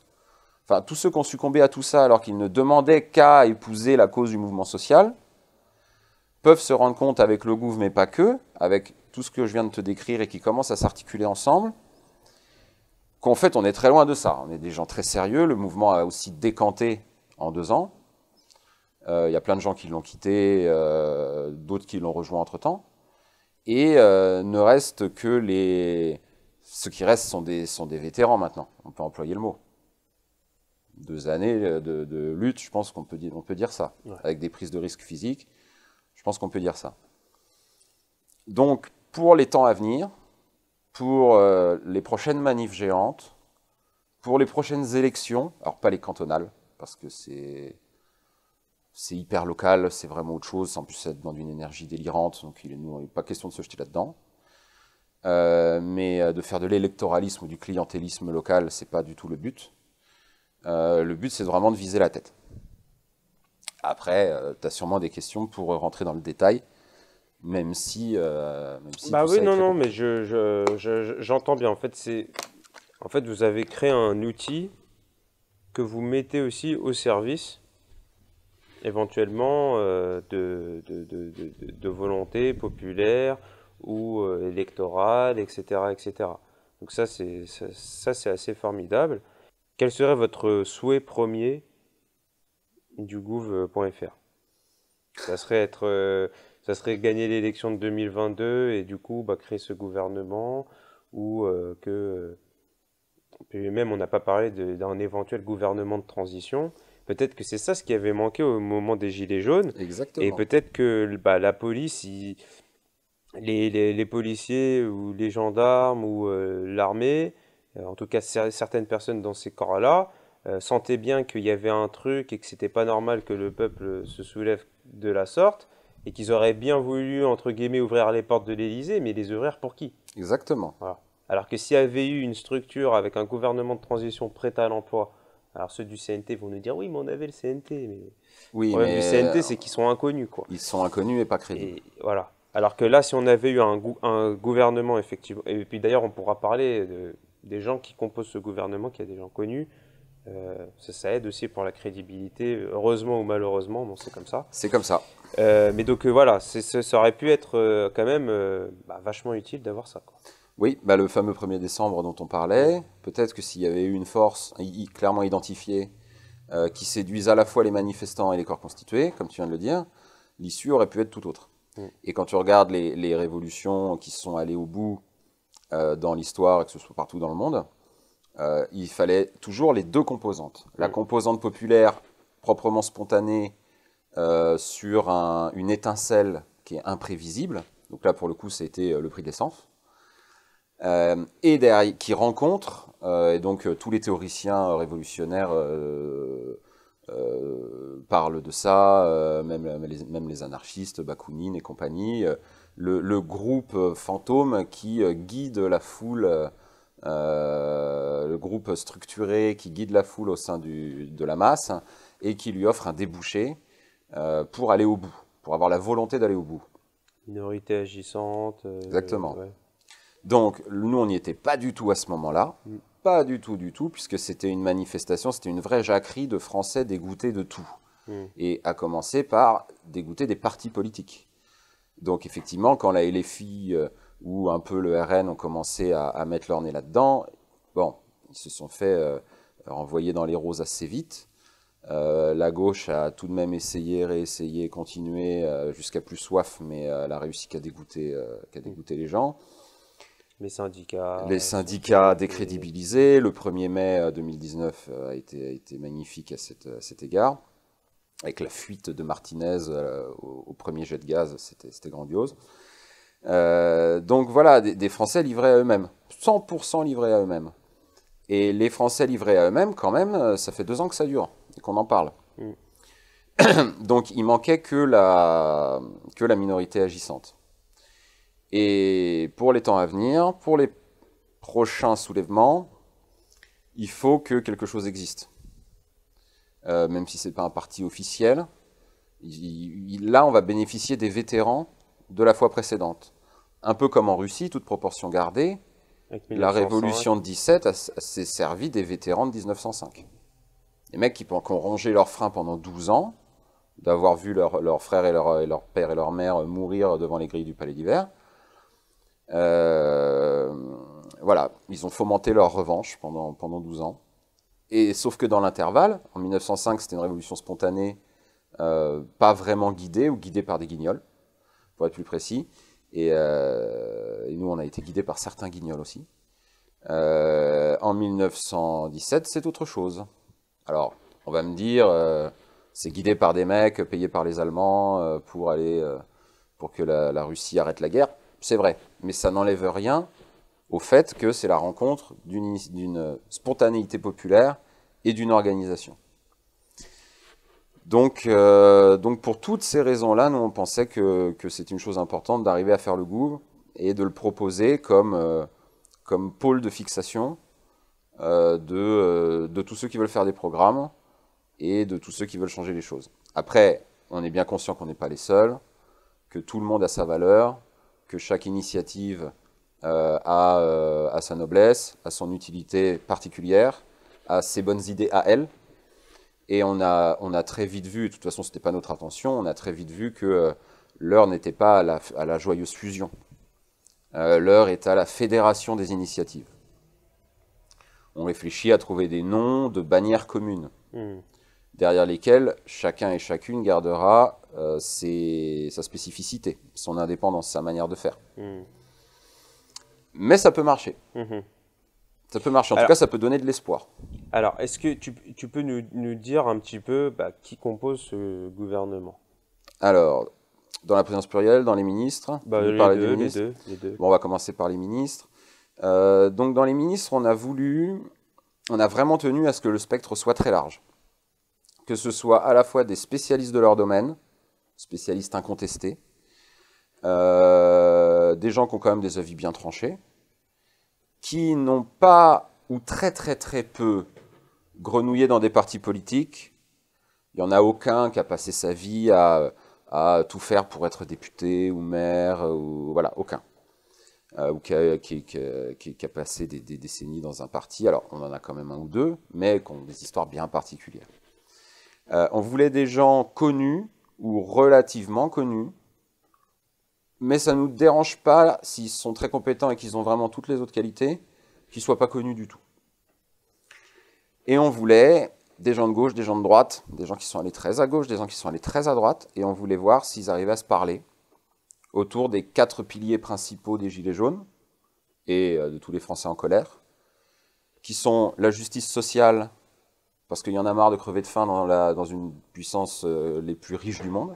Enfin, tous ceux qui ont succombé à tout ça alors qu'ils ne demandaient qu'à épouser la cause du mouvement social, peuvent se rendre compte avec le gouv, mais pas que, avec tout ce que je viens de te décrire et qui commence à s'articuler ensemble, qu'en fait, on est très loin de ça. On est des gens très sérieux. Le mouvement a aussi décanté en deux ans. Euh, il y a plein de gens qui l'ont quitté, euh, d'autres qui l'ont rejoint entre-temps. Et euh, ne reste que les... Ceux qui reste sont des, sont des vétérans maintenant, on peut employer le mot. Deux années de, lutte, je pense qu'on peut, peut dire ça, avec des prises de risques physiques, je pense qu'on peut dire ça. Donc, pour les temps à venir, pour euh, les prochaines manifs géantes, pour les prochaines élections, alors pas les cantonales, parce que c'est hyper local, c'est vraiment autre chose, en plus être dans une énergie délirante, donc il n'est pas question de se jeter là-dedans. Euh, mais euh, de faire de l'électoralisme ou du clientélisme local, c'est pas du tout le but. le but, c'est vraiment de viser la tête. Après, euh, tu as sûrement des questions pour euh, rentrer dans le détail, même si. Euh, bah oui, non, non, mais j'entends je, je, bien. En fait, c'est. En fait, vous avez créé un outil que vous mettez aussi au service éventuellement de, de, de, volonté populaire ou électorale, etc., etc. Donc ça, c'est ça, c'est assez formidable. Quel serait votre souhait premier dugouv.fr. Ça serait être, euh, ça serait gagner l'élection de 2022 et du coup bah, créer ce gouvernement ou euh, que. Euh, même, on n'a pas parlé d'un éventuel gouvernement de transition. Peut-être que c'est ça ce qui avait manqué au moment des Gilets jaunes. Exactement. Et peut-être que bah, la police, les, policiers ou les gendarmes ou l'armée, en tout cas certaines personnes dans ces corps-là, euh, sentaient bien qu'il y avait un truc et que c'était pas normal que le peuple se soulève de la sorte et qu'ils auraient bien voulu, entre guillemets, ouvrir les portes de l'Élysée, mais les ouvrir pour qui Exactement. Alors que s'il y avait eu une structure avec un gouvernement de transition prêt à l'emploi, alors ceux du CNT vont nous dire oui, mais on avait le CNT, oui, le problème du CNT, euh, c'est qu'ils sont inconnus, Ils sont inconnus et pas crédibles. voilà. Alors que là, si on avait eu un, gouvernement effectivement, et puis d'ailleurs, on pourra parler des gens qui composent ce gouvernement, qui a des gens connus, euh, ça, aide aussi pour la crédibilité, heureusement ou malheureusement, bon, c'est comme ça. C'est comme ça. Euh, mais donc euh, voilà, ça aurait pu être quand même bah, vachement utile d'avoir ça. Quoi. Oui, bah, le fameux 1er décembre dont on parlait, peut-être que s'il y avait eu une force clairement identifiée qui séduise à la fois les manifestants et les corps constitués, comme tu viens de le dire, l'issue aurait pu être tout autre. Mm. Et quand tu regardes les, les, révolutions qui sont allées au bout dans l'histoire, et que ce soit partout dans le monde, euh, il fallait toujours les deux composantes. La mm. composante populaire proprement spontanée euh, sur un, une étincelle qui est imprévisible. Donc là, pour le coup, c'était euh, le prix de l'essence. et derrière, qui rencontre, et donc tous les théoriciens révolutionnaires parlent de ça, même les, même, les, anarchistes, Bakounine et compagnie, le, le, groupe fantôme qui guide la foule euh, le groupe structuré qui guide la foule au sein de la masse et qui lui offre un débouché euh, pour aller au bout, pour avoir la volonté d'aller au bout. Minorité agissante. Euh, Exactement. Donc, nous, on n'y était pas du tout à ce moment-là. Mm. Pas du tout, du tout, puisque c'était une manifestation, c'était une vraie jacquerie de Français dégoûtés de tout. Mm. Et à commencer par dégoûter des partis politiques. Donc, effectivement, quand la LFI où un peu le RN ont commencé à, mettre leur nez là-dedans. Bon, ils se sont fait euh, renvoyer dans les roses assez vite. Euh, la gauche a tout de même essayé, réessayé, continué euh, jusqu'à plus soif, mais elle a réussi qu'à mm. dégoûter, les gens. Les syndicats. Les syndicats décrédibilisés. Le 1er mai 2019 a été, a magnifique à, cet égard. Avec la fuite de Martinez au, au, premier jet de gaz, c'était grandiose. Euh, donc voilà, des, Français livrés à eux-mêmes, 100% livrés à eux-mêmes. Et les Français livrés à eux-mêmes, quand même, euh, ça fait deux ans que ça dure, qu'on en parle. Mm. [COUGHS] Donc il manquait que la, que la minorité agissante. Et pour les temps à venir, pour les prochains soulèvements, il faut que quelque chose existe. Euh, même si ce n'est pas un parti officiel. il, là, on va bénéficier des vétérans de la fois précédente. Un peu comme en Russie, toute proportion gardée, la révolution de 17 s'est servie des vétérans de 1905. Les mecs qui, ont rongé leurs frein pendant 12 ans, d'avoir vu leurs frères et leurs leur pères et leurs mères mourir devant les grilles du palais d'hiver. Euh, voilà, ils ont fomenté leur revanche pendant, 12 ans. Et sauf que dans l'intervalle, en 1905, c'était une révolution spontanée, euh, pas vraiment guidée ou guidée par des guignols pour être plus précis. Euh, et, nous, on a été guidés par certains guignols aussi. Euh, en 1917, c'est autre chose. Alors, on va me dire, euh, c'est guidé par des mecs payés par les Allemands pour aller pour que la, la, Russie arrête la guerre. C'est vrai, mais ça n'enlève rien au fait que c'est la rencontre d'une spontanéité populaire et d'une organisation. Donc, euh, donc pour toutes ces raisons-là, nous on pensait que, que c'est une chose importante d'arriver à faire le goût et de le proposer comme, euh, pôle de fixation euh, de, tous ceux qui veulent faire des programmes et de tous ceux qui veulent changer les choses. Après, on est bien conscient qu'on n'est pas les seuls, que tout le monde a sa valeur, que chaque initiative a, a sa noblesse, a son utilité particulière, a ses bonnes idées à elle. Et on a, on a très vite vu, de toute façon, ce n'était pas notre intention, on a très vite vu que euh, l'heure n'était pas à la, joyeuse fusion. Euh, l'heure est à la fédération des initiatives. On réfléchit à trouver des noms de bannières communes, hmm. derrière lesquelles chacun et chacune gardera euh, sa spécificité, son indépendance, sa manière de faire. Hmm. Mais ça peut marcher. Hmm. Ça peut marcher. En tout cas, ça peut donner de l'espoir. Alors, est-ce que tu, peux nous, dire un petit peu bah, qui compose ce gouvernement Alors, dans la présidence plurielle, dans les ministres bah, les, deux, les, deux, Bon, on va commencer par les ministres. Euh, donc, dans les ministres, on a voulu, on a vraiment tenu à ce que le spectre soit très large. Que ce soit à la fois des spécialistes de leur domaine, spécialistes incontestés, euh, des gens qui ont quand même des avis bien tranchés, qui n'ont pas ou très très très peu grenouillé dans des partis politiques. Il n'y en a aucun qui a passé sa vie à, tout faire pour être député ou maire, ou voilà, aucun. Euh, ou qui a, passé des, décennies dans un parti. Alors, on en a quand même un ou deux, mais qui ont des histoires bien particulières. Euh, on voulait des gens connus ou relativement connus, mais ça ne nous dérange pas, s'ils sont très compétents et qu'ils ont vraiment toutes les autres qualités, qu'ils ne soient pas connus du tout. Et on voulait des gens de gauche, des gens de droite, des gens qui sont allés très à gauche, des gens qui sont allés très à droite, et on voulait voir s'ils arrivaient à se parler autour des quatre piliers principaux des Gilets jaunes et euh, de tous les Français en colère, qui sont la justice sociale, parce qu'il y en a marre de crever de faim dans, une puissance euh, les plus riches du monde,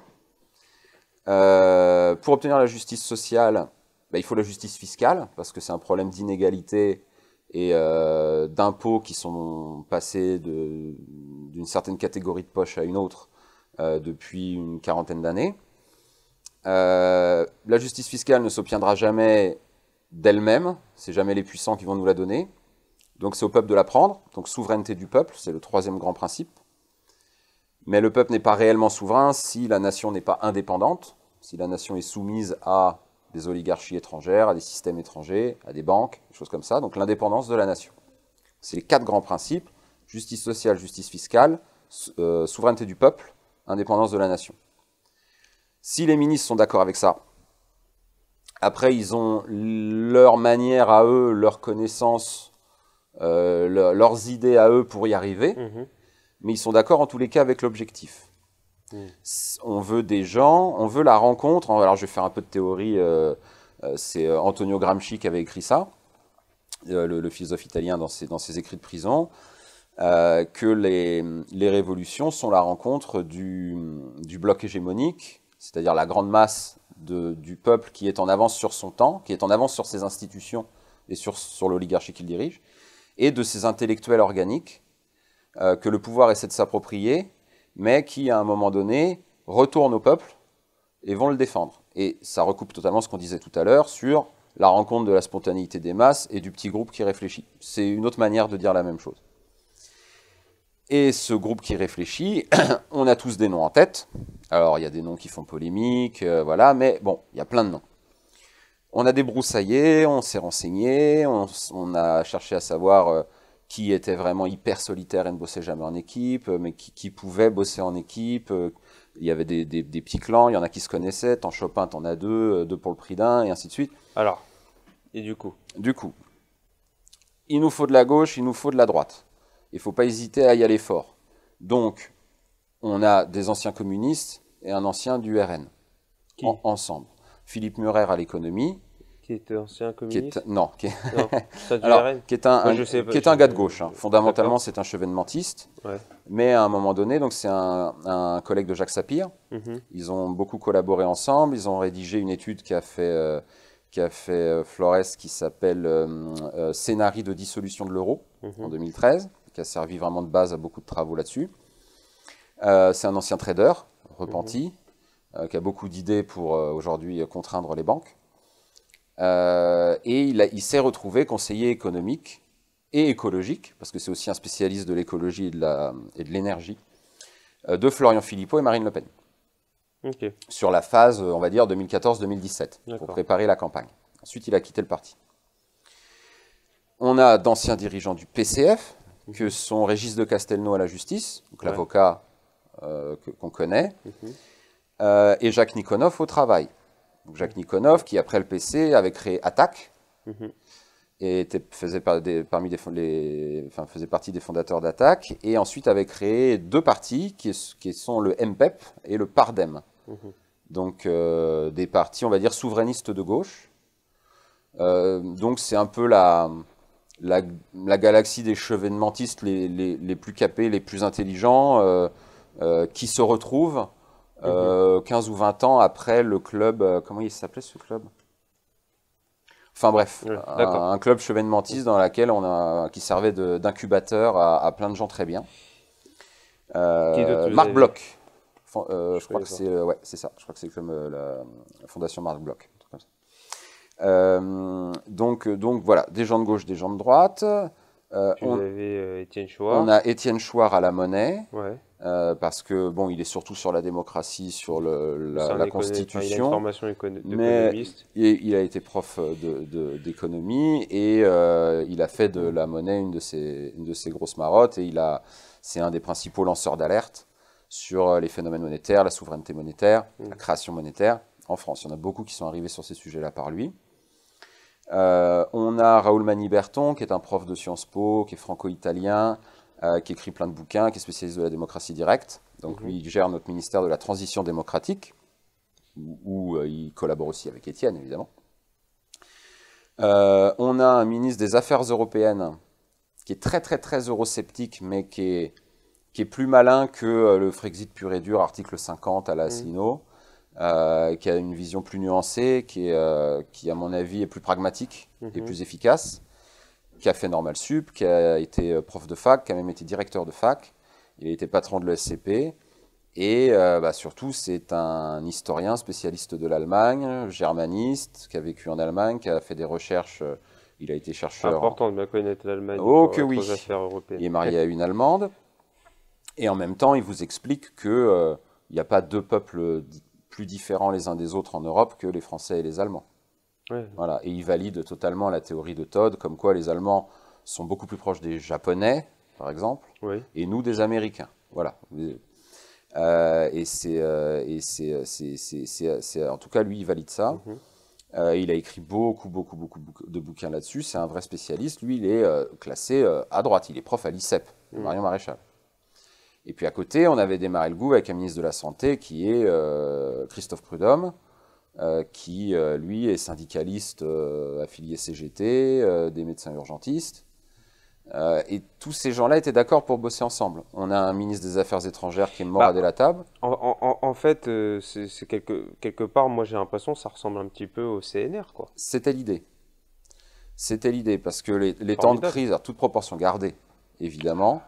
euh, pour obtenir la justice sociale, bah, il faut la justice fiscale, parce que c'est un problème d'inégalité et euh, d'impôts qui sont passés d'une certaine catégorie de poche à une autre euh, depuis une quarantaine d'années. la justice fiscale ne s'obtiendra jamais d'elle-même, c'est jamais les puissants qui vont nous la donner, donc c'est au peuple de la prendre, donc souveraineté du peuple, c'est le troisième grand principe. Mais le peuple n'est pas réellement souverain si la nation n'est pas indépendante, si la nation est soumise à des oligarchies étrangères, à des systèmes étrangers, à des banques, des choses comme ça. Donc l'indépendance de la nation. C'est les quatre grands principes, justice sociale, justice fiscale, euh, souveraineté du peuple, indépendance de la nation. Si les ministres sont d'accord avec ça, après ils ont leur manière à eux, leurs connaissances, euh, leurs idées à eux pour y arriver. Mhm mais ils sont d'accord en tous les cas avec l'objectif. Mm. On veut des gens, on veut la rencontre. Alors, je vais faire un peu de théorie. Euh, euh, c'est euh, Antonio Gramsci qui avait écrit ça, le, philosophe italien, dans ses, dans ses, écrits de prison. que les, révolutions sont la rencontre du, bloc hégémonique, c'est-à-dire la grande masse du peuple qui est en avance sur son temps, qui est en avance sur ses institutions et sur, sur l'oligarchie qu'il dirige, et de ses intellectuels organiques euh, que le pouvoir essaie de s'approprier, mais qui, à un moment donné, retourne au peuple et vont le défendre. Et ça recoupe totalement ce qu'on disait tout à l'heure sur la rencontre de la spontanéité des masses et du petit groupe qui réfléchit. C'est une autre manière de dire la même chose. Et ce groupe qui réfléchit, [CLEARS THROAT] on a tous des noms en tête. Alors, il y a des noms qui font polémique, euh, voilà, mais bon, il y a plein de noms. On a débroussaillé, on s'est renseigné, on, a cherché à savoir euh, qui était vraiment hyper solitaire et ne bossait jamais en équipe, euh, mais qui, qui pouvait bosser en équipe. Euh, il y avait des, petits clans, il y en a qui se connaissaient, t'en Chopin, t'en as deux, euh, deux pour le prix d'un, et ainsi de suite. Alors, et du coup Du coup, il nous faut de la gauche, il nous faut de la droite. Il ne faut pas hésiter à y aller fort. Donc, on a des anciens communistes et un ancien du RN. ensemble. Philippe Murer à l'économie, qui est ancien communiste Non, qui est, [LAUGHS] Alors, qui est un, qui est un gars de gauche. Hein. Fondamentalement, c'est un chevénementiste Mais à un moment donné, donc c'est un, collègue de Jacques Sapir. Mhm. Ils ont beaucoup collaboré ensemble. Ils ont rédigé une étude qui a fait, euh, qui a fait euh, Flores qui s'appelle euh, Scénarii de dissolution de l'euro mhm. en 2013, qui a servi vraiment de base à beaucoup de travaux là-dessus. c'est un ancien trader repenti mhm. qui a beaucoup d'idées pour aujourd'hui contraindre les banques. Euh, et il, s'est retrouvé conseiller économique et écologique, parce que c'est aussi un spécialiste de l'écologie et de l'énergie, euh, de, Florian Philippot et Marine Le Pen. Sur la phase, on va dire, 2014-2017, pour préparer la campagne. Ensuite, il a quitté le parti. On a d'anciens dirigeants du PCF, mhm. que sont Régis de Castelnau à la justice, donc l'avocat euh, qu'on connaît, mhm. et Jacques Nikonoff au travail. Jacques Nikonov, qui après le PC avait créé Attaque et faisait, partie des fondateurs d'Attaque. et ensuite avait créé deux partis qui, sont le MPEP e et le PARDEM. Mhm. Donc euh, des partis, on va dire, souverainistes de gauche. Euh, donc c'est un peu la, galaxie des chevénementistes les, plus capés, les plus intelligents, euh, qui se retrouvent euh, 15 mhm. ou 20 ans après le club, euh, comment il s'appelait ce club Enfin bref, un, club chevènementiste dans lequel on a, qui servait d'incubateur à, plein de gens très bien. Euh, Marc Bloch, euh, je, crois que c'est ouais, ça, je crois que c'est comme euh, la, fondation Marc Bloch. donc, donc voilà, des gens de gauche, des gens de droite. on, avait, Étienne Chouard. On a Étienne Chouard à la Monnaie. Ouais. Euh, parce que bon, il est surtout sur la démocratie, sur la, constitution. il a une il, a été prof euh, d'économie et euh, il a fait de la monnaie une de ses, grosses marottes et c'est un des principaux lanceurs d'alerte sur les phénomènes monétaires, la souveraineté monétaire, mm. la création monétaire en France. Il y en a beaucoup qui sont arrivés sur ces sujets-là par lui. on a Raoul Mani-Berton, qui est un prof de Sciences Po, qui est franco-italien, euh, qui écrit plein de bouquins, qui est spécialiste de la démocratie directe. Donc mhm. lui, il gère notre ministère de la transition démocratique, où, euh, il collabore aussi avec Étienne, évidemment. Euh, on a un ministre des Affaires européennes qui est très très très eurosceptique, mais qui est, qui est plus malin que le Frexit pur et dur, article 50 à la mhm. Sino, qui a une vision plus nuancée, qui, est, qui à mon avis est plus pragmatique et mhm. plus efficace qui a fait Normal Sup, qui a été euh, prof de fac, qui a même été directeur de fac. Il a été patron de l'ESCP. Et euh, bah, surtout, c'est un historien spécialiste de l'Allemagne, germaniste, qui a vécu en Allemagne, qui a fait des recherches. Euh, il a été chercheur. Important de bien connaître l'Allemagne. Oh que oui. Il est marié à une Allemande. Et en même temps, il vous explique qu'il n'y a pas deux peuples plus différents les uns des autres en Europe que les Français et les Allemands. Et il valide totalement la théorie de Todd, comme quoi les Allemands sont beaucoup plus proches des Japonais, par exemple, et nous des Américains. Voilà. Euh, et euh, euh, c'est, en tout cas, lui, il valide ça. Mhm. il a écrit beaucoup, beaucoup, beaucoup de bouquins là-dessus. C'est un vrai spécialiste. Lui, il est classé à droite. Il est prof à l'ICEP, mhm. Marion Maréchal. Et puis à côté, on avait démarré le goût avec un ministre de la Santé qui est Christophe Prudhomme, euh, qui, euh, lui, est syndicaliste euh, affilié CGT, des médecins urgentistes. et tous ces gens-là étaient d'accord pour bosser ensemble. On a un ministre des Affaires étrangères qui est mort bah, à la table. En, fait, c'est quelque, quelque, part, moi j'ai l'impression que ça ressemble un petit peu au CNR. quoi. C'était l'idée. C'était l'idée, parce que les, les temps de crise, à toute proportion gardée, évidemment,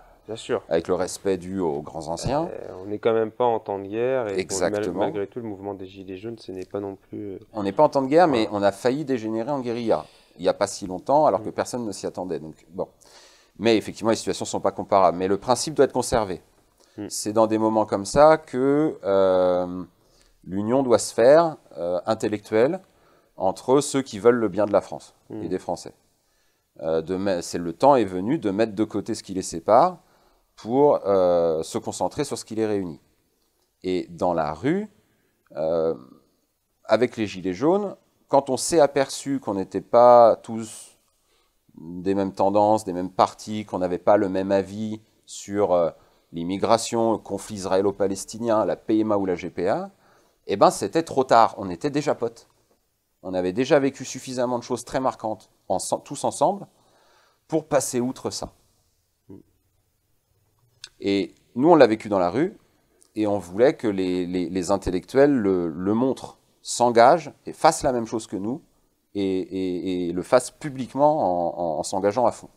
avec le respect dû aux grands anciens. Euh, on n'est quand même pas en temps de guerre. Et Exactement. malgré tout, le mouvement des Gilets jaunes, ce n'est pas non plus. Euh, on n'est pas en temps de guerre, mais on a failli dégénérer en guérilla il n'y a pas si longtemps, alors que mm. personne ne s'y attendait. Donc, bon. Mais effectivement, les situations ne sont pas comparables. Mais le principe doit être conservé. Mm. C'est dans des moments comme ça que euh, l'union doit se faire intellectuelle entre ceux qui veulent le bien de la France mm. et des Français. le temps est venu de mettre de côté ce qui les sépare pour euh, se concentrer sur ce qui les réunit. Et dans la rue, euh, avec les gilets jaunes, quand on s'est aperçu qu'on n'était pas tous des mêmes tendances, des mêmes partis, qu'on n'avait pas le même avis sur euh, l'immigration, le conflit israélo-palestinien, la PMA ou la GPA, eh ben c'était trop tard, on était déjà potes. On avait déjà vécu suffisamment de choses très marquantes tous ensemble pour passer outre ça. Et nous, on l'a vécu dans la rue, et on voulait que les, intellectuels le, montrent, s'engagent et fassent la même chose que nous, et, le fassent publiquement en, s'engageant à fond.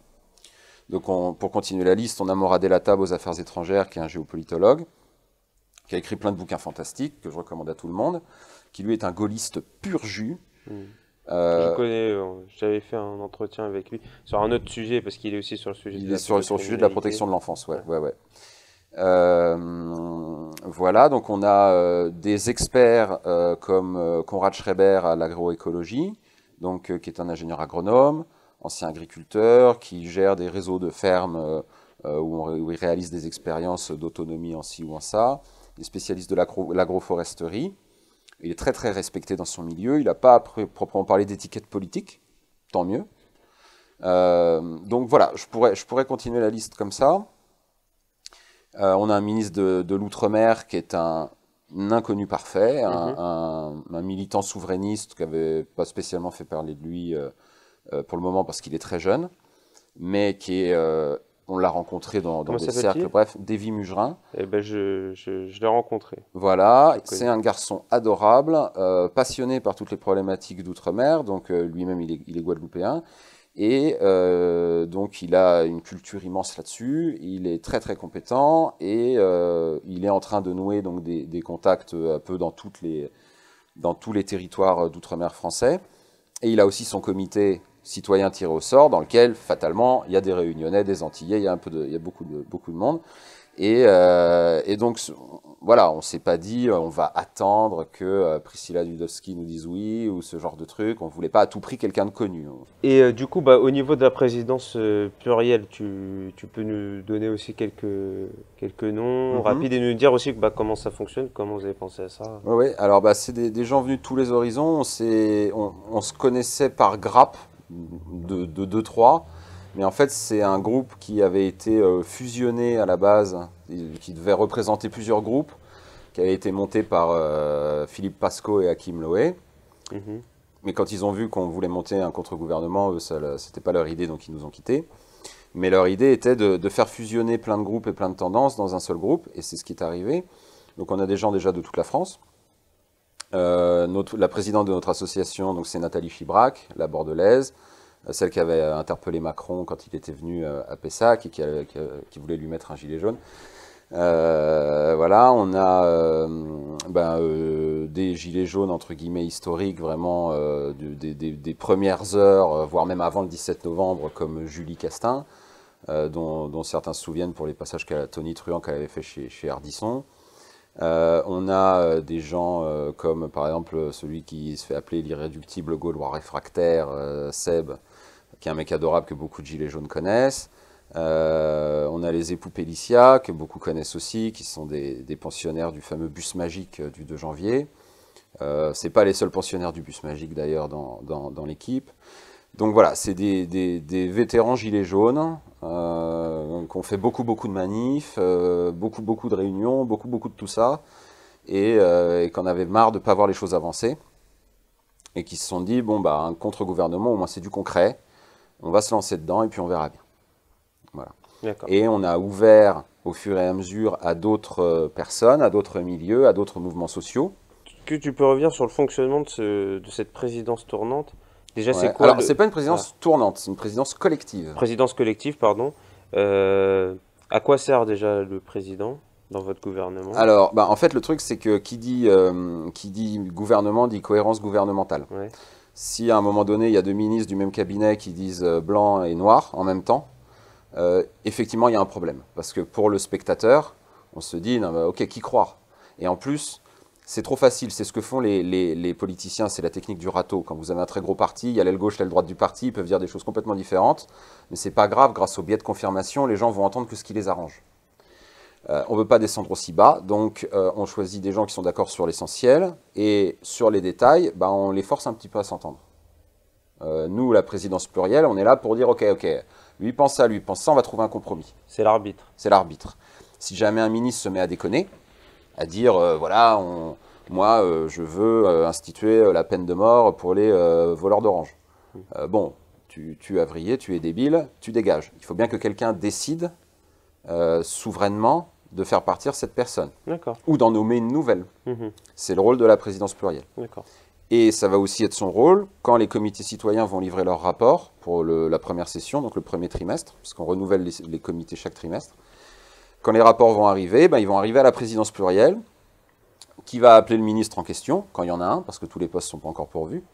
Donc, on, pour continuer la liste, on a Moradé Latab aux affaires étrangères, qui est un géopolitologue, qui a écrit plein de bouquins fantastiques, que je recommande à tout le monde, qui lui est un gaulliste pur jus, mmh je euh, connais, euh, j'avais fait un entretien avec lui sur un autre sujet, parce qu'il est aussi sur le sujet, de, la est sur, le sujet de la protection de l'enfance. Ouais, ouais. ouais, euh, voilà, donc on a des experts comme Conrad Schreiber à l'agroécologie, donc qui est un ingénieur agronome, ancien agriculteur, qui gère des réseaux de fermes où, on, où, il réalise des expériences d'autonomie en ci ou en ça, des spécialistes de l'agroforesterie. Il est très très respecté dans son milieu. Il n'a pas proprement parlé d'étiquette politique, tant mieux. Euh, donc voilà, je pourrais, je pourrais continuer la liste comme ça. Euh, on a un ministre de, l'Outre-mer qui est un, inconnu parfait, mhm. un, militant souverainiste qui n'avait pas spécialement fait parler de lui euh, pour le moment parce qu'il est très jeune, mais qui est on l'a rencontré dans, dans des cercles, bref, Davy Mugerin. Eh ben je, l'ai rencontré. Voilà, c'est un garçon adorable, euh, passionné par toutes les problématiques d'outre-mer, donc euh, lui-même il est, guadeloupéen, et euh, donc il a une culture immense là-dessus, il est très très compétent, et il est en train de nouer donc, des, contacts un peu dans, dans tous les territoires d'outre-mer français. Et il a aussi son comité citoyens tiré au sort, dans lequel, fatalement, il y a des Réunionnais, des Antillais, il y a, un peu de, il y a beaucoup, de, beaucoup de monde. Et, euh, donc, voilà, on ne s'est pas dit, euh, on va attendre que euh, Priscilla Dudowski nous dise oui, ou ce genre de truc. On ne voulait pas à tout prix quelqu'un de connu. Et du coup, bah, au niveau de la présidence plurielle, tu, peux nous donner aussi quelques, quelques noms mhm. rapides et nous dire aussi bah, comment ça fonctionne, comment vous avez pensé à ça Oui, alors bah, c'est des, gens venus de tous les horizons. On, on se connaissait par grappe de 2-3. Mais en fait, c'est un groupe qui avait été euh, fusionné à la base, qui devait représenter plusieurs groupes, qui avait été monté par euh, Philippe Pasco et Hakim Loé. Mhm. Mais quand ils ont vu qu'on voulait monter un contre-gouvernement, eux, n'était pas leur idée, donc ils nous ont quittés. Mais leur idée était de, faire fusionner plein de groupes et plein de tendances dans un seul groupe, et c'est ce qui est arrivé. Donc on a des gens déjà de toute la France. Euh, la présidente de notre association, donc c'est Nathalie Fibrac, la bordelaise, euh, celle qui avait euh, interpellé Macron quand il était venu à Pessac et qui, voulait lui mettre un gilet jaune. voilà, on a ben, des gilets jaunes entre guillemets historiques, vraiment des, premières heures, voire même avant le 17 novembre, comme Julie Castin, dont, certains se souviennent pour les passages qu'elle Tony Truant qu'elle avait fait chez, chez Ardisson. Euh, on a euh, des gens euh, comme par exemple celui qui se fait appeler l'irréductible gaulois réfractaire, Seb, qui est un mec adorable que beaucoup de gilets jaunes connaissent. on a les époux Pellicia, que beaucoup connaissent aussi, qui sont des, pensionnaires du fameux bus magique du 2 janvier. Ce n'est pas les seuls pensionnaires du bus magique d'ailleurs dans, l'équipe. Donc voilà, c'est des, vétérans gilets jaunes qu'on euh, on fait beaucoup beaucoup de manifs, euh, beaucoup beaucoup de réunions, beaucoup beaucoup de tout ça, et, euh, qu'on avait marre de ne pas voir les choses avancer, et qui se sont dit, bon bah un contre-gouvernement, au moins c'est du concret, on va se lancer dedans et puis on verra bien. Voilà. Et on a ouvert au fur et à mesure à d'autres personnes, à d'autres milieux, à d'autres mouvements sociaux. Que tu peux revenir sur le fonctionnement de cette présidence tournante Déjà, c'est quoi Alors, ce n'est pas une présidence tournante, c'est une présidence collective. Présidence collective, pardon. Euh, à quoi sert déjà le président dans votre gouvernement Alors, bah, en fait, le truc, c'est que qui dit, euh, qui dit gouvernement dit cohérence gouvernementale. Si à un moment donné, il y a deux ministres du même cabinet qui disent euh, blanc et noir en même temps, effectivement, il y a un problème. Parce que pour le spectateur, on se dit, non, ok, qui croire Et en plus, c'est trop facile. C'est ce que font les, politiciens, c'est la technique du râteau. Quand vous avez un très gros parti, il y a l'aile gauche, l'aile droite du parti, ils peuvent dire des choses complètement différentes, mais c'est pas grave, grâce au biais de confirmation, les gens vont entendre que ce qui les arrange. Euh, on ne veut pas descendre aussi bas, donc euh, on choisit des gens qui sont d'accord sur l'essentiel, et sur les détails, bah, on les force un petit peu à s'entendre. Euh, nous, la présidence plurielle, on est là pour dire, ok, ok, lui pense ça, lui pense ça, on va trouver un compromis. C'est l'arbitre. C'est l'arbitre. Si jamais un ministre se met à déconner, à dire euh, voilà, moi euh, je veux euh, instituer la peine de mort pour les voleurs d'orange. bon, tu, tu as tu es débile, tu dégages. Il faut bien que quelqu'un décide souverainement de faire partir cette personne. Ou d'en nommer une nouvelle. Mhm. C'est le rôle de la présidence plurielle. Et ça va aussi être son rôle quand les comités citoyens vont livrer leur rapport pour la première session, donc le premier trimestre, puisqu'on renouvelle les, comités chaque trimestre. Quand les rapports vont arriver, ben, ils vont arriver à la présidence plurielle, qui va appeler le ministre en question, quand il y en a un, parce que tous les postes ne sont pas encore pourvus,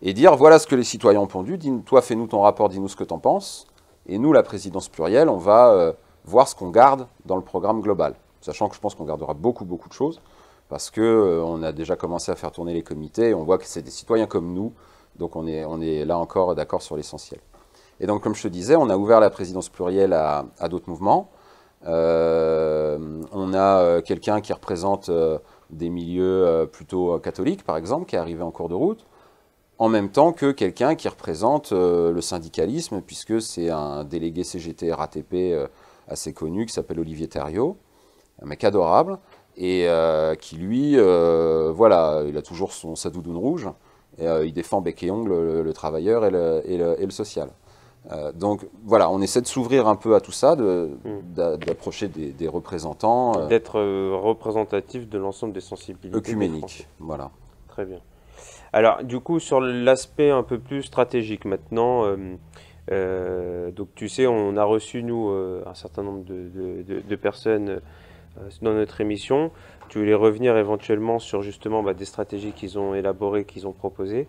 et dire voilà ce que les citoyens ont pondu, dis, toi fais-nous ton rapport, dis-nous ce que tu en penses, et nous, la présidence plurielle, on va euh, voir ce qu'on garde dans le programme global, sachant que je pense qu'on gardera beaucoup, beaucoup de choses, parce qu'on euh, a déjà commencé à faire tourner les comités, on voit que c'est des citoyens comme nous, donc on est, on est là encore d'accord sur l'essentiel. Et donc, comme je te disais, on a ouvert la présidence plurielle à d'autres mouvements, euh, on a euh, quelqu'un qui représente euh, des milieux plutôt catholiques, par exemple, qui est arrivé en cours de route, en même temps que quelqu'un qui représente le syndicalisme, puisque c'est un délégué CGT RATP assez connu qui s'appelle Olivier Thériault, un mec adorable, et qui lui, voilà, il a toujours son, sa rouge, et il défend bec et ongle le, travailleur et le social. Euh, donc voilà, on essaie de s'ouvrir un peu à tout ça, hmm. d'approcher des, représentants. Euh, D'être euh, représentatif de l'ensemble des sensibilités. Œcuménique, voilà. Très bien. Alors du coup, sur l'aspect un peu plus stratégique maintenant, donc tu sais, on a reçu nous un certain nombre de, personnes dans notre émission. Tu voulais revenir éventuellement sur justement bah, des stratégies qu'ils ont élaborées, qu'ils ont proposées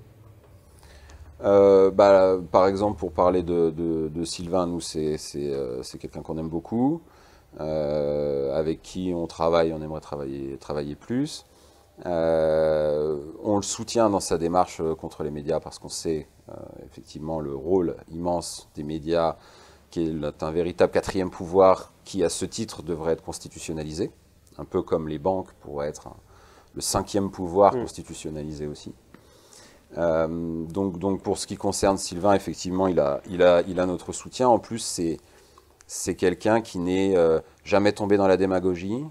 euh, bah, Par exemple, pour parler de, Sylvain, nous, euh, c'est quelqu'un qu'on aime beaucoup, euh, avec qui on travaille, on aimerait travailler, travailler plus. on le soutient dans sa démarche contre les médias parce qu'on sait effectivement le rôle immense des médias, qui est un véritable quatrième pouvoir qui, à ce titre, devrait être constitutionnalisé, un peu comme les banques pourraient être le cinquième pouvoir mmh. constitutionnalisé aussi. Euh, donc, donc, pour ce qui concerne Sylvain, effectivement, il a, il a, il a notre soutien. En plus, c'est, c'est quelqu'un qui n'est euh, jamais tombé dans la démagogie,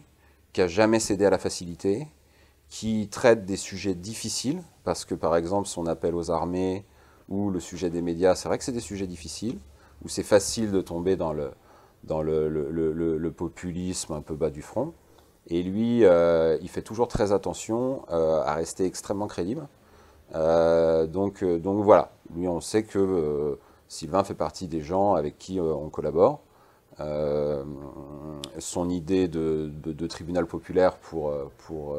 qui a jamais cédé à la facilité, qui traite des sujets difficiles, parce que par exemple son appel aux armées ou le sujet des médias, c'est vrai que c'est des sujets difficiles, où c'est facile de tomber dans le, dans le, le, populisme un peu bas du front. Et lui, euh, il fait toujours très attention à rester extrêmement crédible. Euh, donc, euh, donc voilà, lui on sait que euh, Sylvain fait partie des gens avec qui on collabore. son idée de, tribunal populaire pour, pour,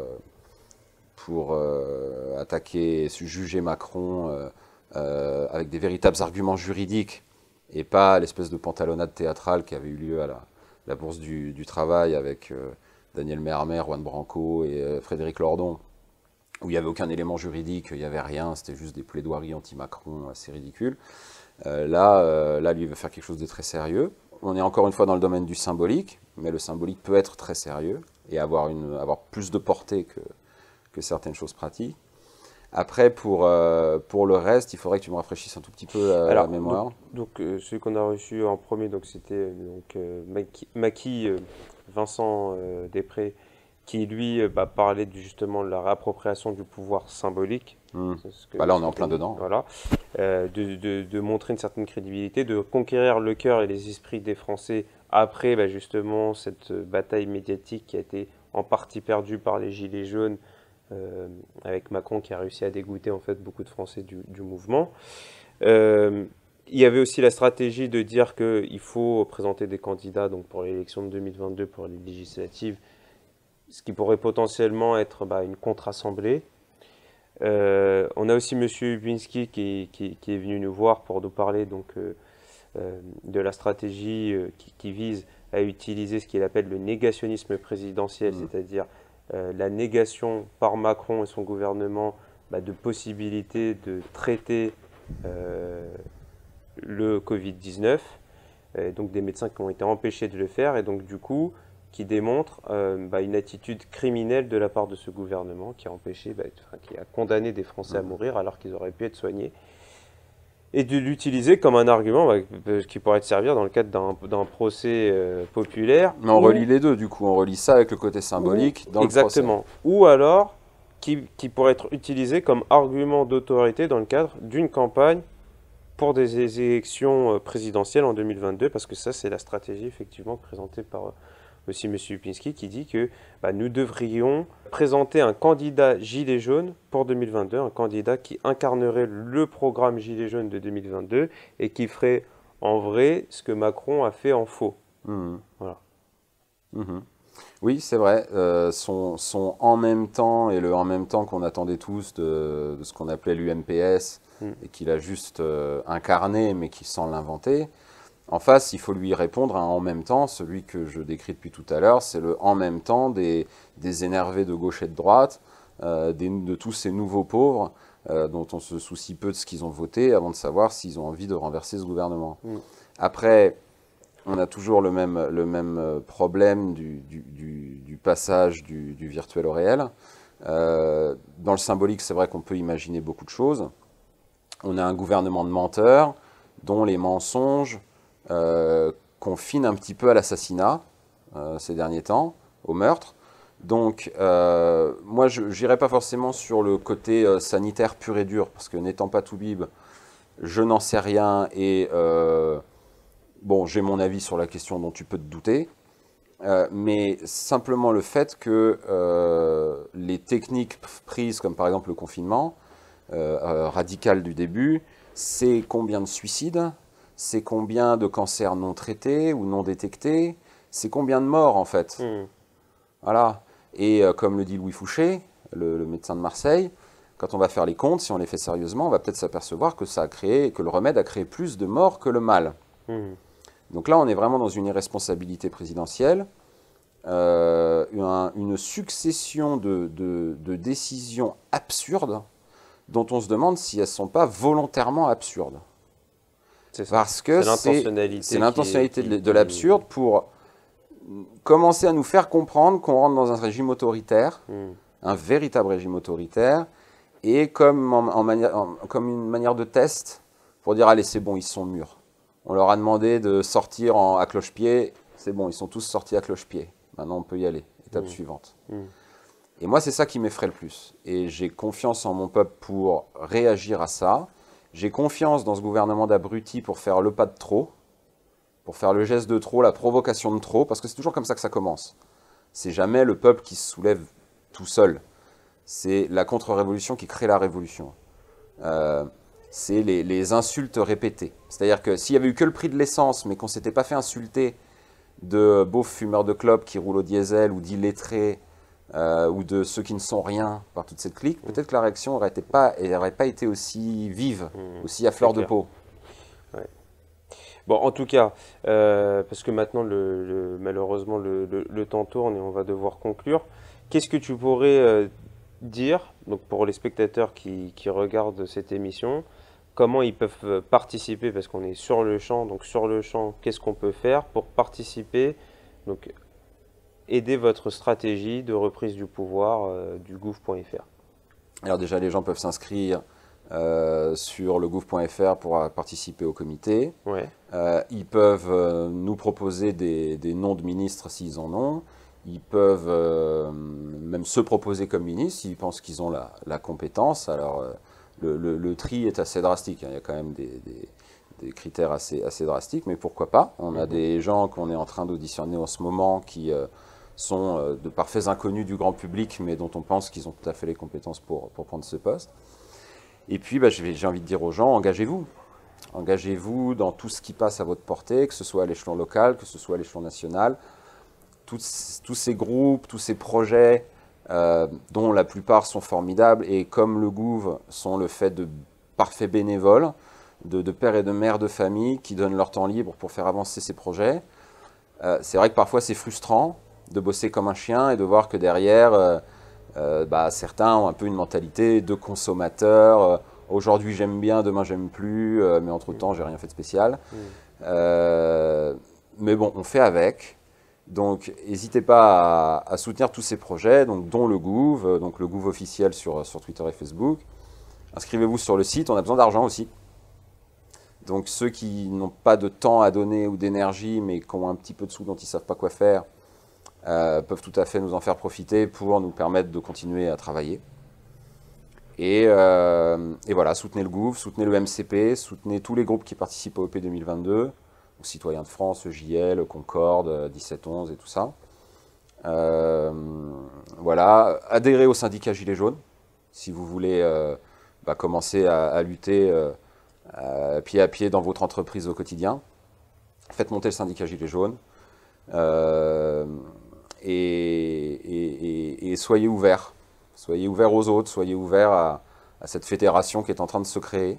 pour attaquer et juger Macron avec des véritables arguments juridiques et pas l'espèce de pantalonnade théâtrale qui avait eu lieu à la, Bourse du, Travail avec Daniel Mermer, Juan Branco et Frédéric Lordon, où il n'y avait aucun élément juridique, il n'y avait rien, c'était juste des plaidoiries anti-Macron assez ridicules. Euh, là, euh, là, lui, il veut faire quelque chose de très sérieux. On est encore une fois dans le domaine du symbolique, mais le symbolique peut être très sérieux et avoir, une, avoir plus de portée que, que certaines choses pratiques. Après, pour, euh, pour le reste, il faudrait que tu me rafraîchisses un tout petit peu la, la mémoire. Donc, donc celui qu'on a reçu en premier, donc c'était euh, donc Vincent Després qui lui euh, bah, parlait justement de la réappropriation du pouvoir symbolique. Hmm. Bah, là, on est en plein dedans. Voilà, euh, de, montrer une certaine crédibilité, de conquérir le cœur et les esprits des Français après bah, justement cette euh, bataille médiatique qui a été en partie perdue par les Gilets jaunes, avec Macron qui a réussi à dégoûter en fait beaucoup de Français du, mouvement. il y avait aussi la stratégie de dire qu'il faut présenter des candidats donc pour l'élection de 2022, pour les législatives, ce qui pourrait potentiellement être bah, une contre-assemblée. Euh, on a aussi M. Ubinski qui, est venu nous voir pour nous parler donc, euh, euh, de la stratégie qui, vise à utiliser ce qu'il appelle le négationnisme présidentiel, mmh. c'est-à-dire la négation par Macron et son gouvernement bah, de possibilité de traiter le Covid-19. donc des médecins qui ont été empêchés de le faire et donc du coup qui démontre euh, bah, une attitude criminelle de la part de ce gouvernement qui a empêché, bah, qui a condamné des Français à mmh. mourir alors qu'ils auraient pu être soignés, et de l'utiliser comme un argument bah, euh, qui pourrait te servir dans le cadre d'un procès euh, populaire. Mais on relie les deux, du coup, on relie ça avec le côté symbolique dans le procès. Exactement. Ou alors, qui pourrait être utilisé comme argument d'autorité dans le cadre d'une campagne pour des élections présidentielles en 2022, parce que ça, c'est la stratégie effectivement présentée par aussi M. Upinski, qui dit que bah, nous devrions présenter un candidat Gilet jaune pour 2022, un candidat qui incarnerait le programme Gilet jaune de 2022 et qui ferait en vrai ce que Macron a fait en faux. Mmh. Voilà. Mmh. Oui, c'est vrai. Euh, son, en même temps et le en même temps qu'on attendait tous de, ce qu'on appelait l'UMPS mmh. et qu'il a juste euh, incarné mais qui sans l'inventer en face, il faut lui répondre en même temps, celui que je décris depuis tout à l'heure, c'est le en même temps des, énervés de gauche et de droite, euh, de tous ces nouveaux pauvres euh, dont on se soucie peu de ce qu'ils ont voté avant de savoir s'ils ont envie de renverser ce gouvernement. Mm. Après, on a toujours le même, le même euh, problème du, passage du, virtuel au réel. dans le symbolique, c'est vrai qu'on peut imaginer beaucoup de choses. On a un gouvernement de menteurs dont les mensonges confine euh, un petit peu à l'assassinat euh, ces derniers temps, au meurtre. Donc, euh, moi, je n'irai pas forcément sur le côté sanitaire pur et dur, parce que n'étant pas tout Toubib, je n'en sais rien et bon, j'ai mon avis sur la question dont tu peux te douter. mais simplement le fait que les techniques prises, comme par exemple le confinement radical du début, c'est combien de suicides c'est combien de cancers non traités ou non détectés, c'est combien de morts en fait. Hmm. Voilà. Et euh, comme le dit Louis Fouché, le, médecin de Marseille, quand on va faire les comptes, si on les fait sérieusement, on va peut-être s'apercevoir que ça a créé, que le remède a créé plus de morts que le mal. Hmm. Donc là, on est vraiment dans une irresponsabilité présidentielle, euh, une succession de, décisions absurdes dont on se demande si elles ne sont pas volontairement absurdes. Parce que c'est l'intentionnalité de, l'absurde pour commencer à nous faire comprendre qu'on rentre dans un régime autoritaire, hmm. un véritable régime autoritaire, et comme, comme une manière de test pour dire allez c'est bon ils sont mûrs. On leur a demandé de sortir à cloche-pied, c'est bon ils sont tous sortis à cloche-pied. Maintenant on peut y aller. Étape hmm. suivante. Hmm. Et moi c'est ça qui m'effraie le plus. Et j'ai confiance en mon peuple pour réagir à ça. J'ai confiance dans ce gouvernement d'abrutis pour faire le pas de trop, pour faire le geste de trop, la provocation de trop, parce que c'est toujours comme ça que ça commence. C'est jamais le peuple qui se soulève tout seul. C'est la contre-révolution qui crée la révolution. Euh, c'est les, insultes répétées. C'est-à-dire que s'il y avait eu que le prix de l'essence, mais qu'on s'était pas fait insulter de beaux fumeurs de clopes qui roulent au diesel ou d'illettrés euh, ou de ceux qui ne sont rien par toute cette clique, peut-être que la réaction n'aurait pas, pas été aussi vive, mmh, aussi à fleur de peau. Bon, en tout cas, euh, parce que maintenant, le, malheureusement, le, temps tourne et on va devoir conclure. Qu'est-ce que tu pourrais euh, dire, donc pour les spectateurs qui, regardent cette émission, comment ils peuvent participer, parce qu'on est sur le champ, donc sur le champ, qu'est-ce qu'on peut faire pour participer aider votre stratégie de reprise du pouvoir euh, du gouv.fr Alors déjà, les gens peuvent s'inscrire euh, sur le gouv.fr pour euh, participer au comité. ils peuvent nous proposer des, noms de ministres s'ils en ont. Ils peuvent même se proposer comme ministre s'ils pensent qu'ils ont la, compétence. Alors le, tri est assez drastique. Hein. Il y a quand même des, critères assez, assez drastiques, mais pourquoi pas On a mhm. des gens qu'on est en train d'auditionner en ce moment qui sont euh, de parfaits inconnus du grand public, mais dont on pense qu'ils ont tout à fait les compétences pour, pour prendre ce poste. Et puis, bah, j'ai envie de dire aux gens, engagez-vous. Engagez-vous dans tout ce qui passe à votre portée, que ce soit à l'échelon local, que ce soit à l'échelon national. tous ces groupes, tous ces projets, euh, dont la plupart sont formidables, et comme le Gouv sont le fait de parfaits bénévoles, de, pères et de mères de famille qui donnent leur temps libre pour faire avancer ces projets. Euh, c'est vrai que parfois c'est frustrant, de bosser comme un chien et de voir que derrière, euh, euh, bah, certains ont un peu une mentalité de consommateur. Euh, aujourd'hui j'aime bien, demain j'aime plus, mais entre-temps j'ai rien fait de spécial. Mm. mais bon, on fait avec. Donc n'hésitez pas à, soutenir tous ces projets, donc, dont le Gouv, donc le Gouv officiel sur, sur Twitter et Facebook. Inscrivez-vous sur le site, on a besoin d'argent aussi. Donc ceux qui n'ont pas de temps à donner ou d'énergie, mais qui ont un petit peu de sous dont ils ne savent pas quoi faire, euh, peuvent tout à fait nous en faire profiter pour nous permettre de continuer à travailler. Et, euh, voilà, soutenez le GOUV, soutenez le MCP, soutenez tous les groupes qui participent au EP 2022, Citoyens de France, EJL, Concorde, 1711 et tout ça. Euh, voilà, adhérez au syndicat Gilets jaunes si vous voulez bah, commencer à, lutter pied à pied dans votre entreprise au quotidien. Faites monter le syndicat Gilets jaunes et, soyez ouverts. Soyez ouverts aux autres, soyez ouverts à, cette fédération qui est en train de se créer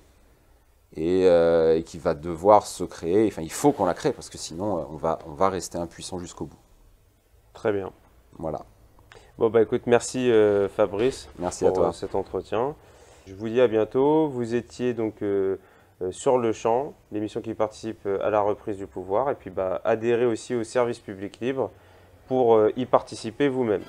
euh, et, qui va devoir se créer. Enfin, il faut qu'on la crée parce que sinon, euh, on va, rester impuissant jusqu'au bout. Très bien. Voilà. Bon, bah écoute, merci euh, Fabrice merci pour à toi. cet entretien. Je vous dis à bientôt. Vous étiez donc sur le champ, l'émission qui participe à la reprise du pouvoir, et puis bah, adhérez aussi au service public libre pour euh, y participer vous-même.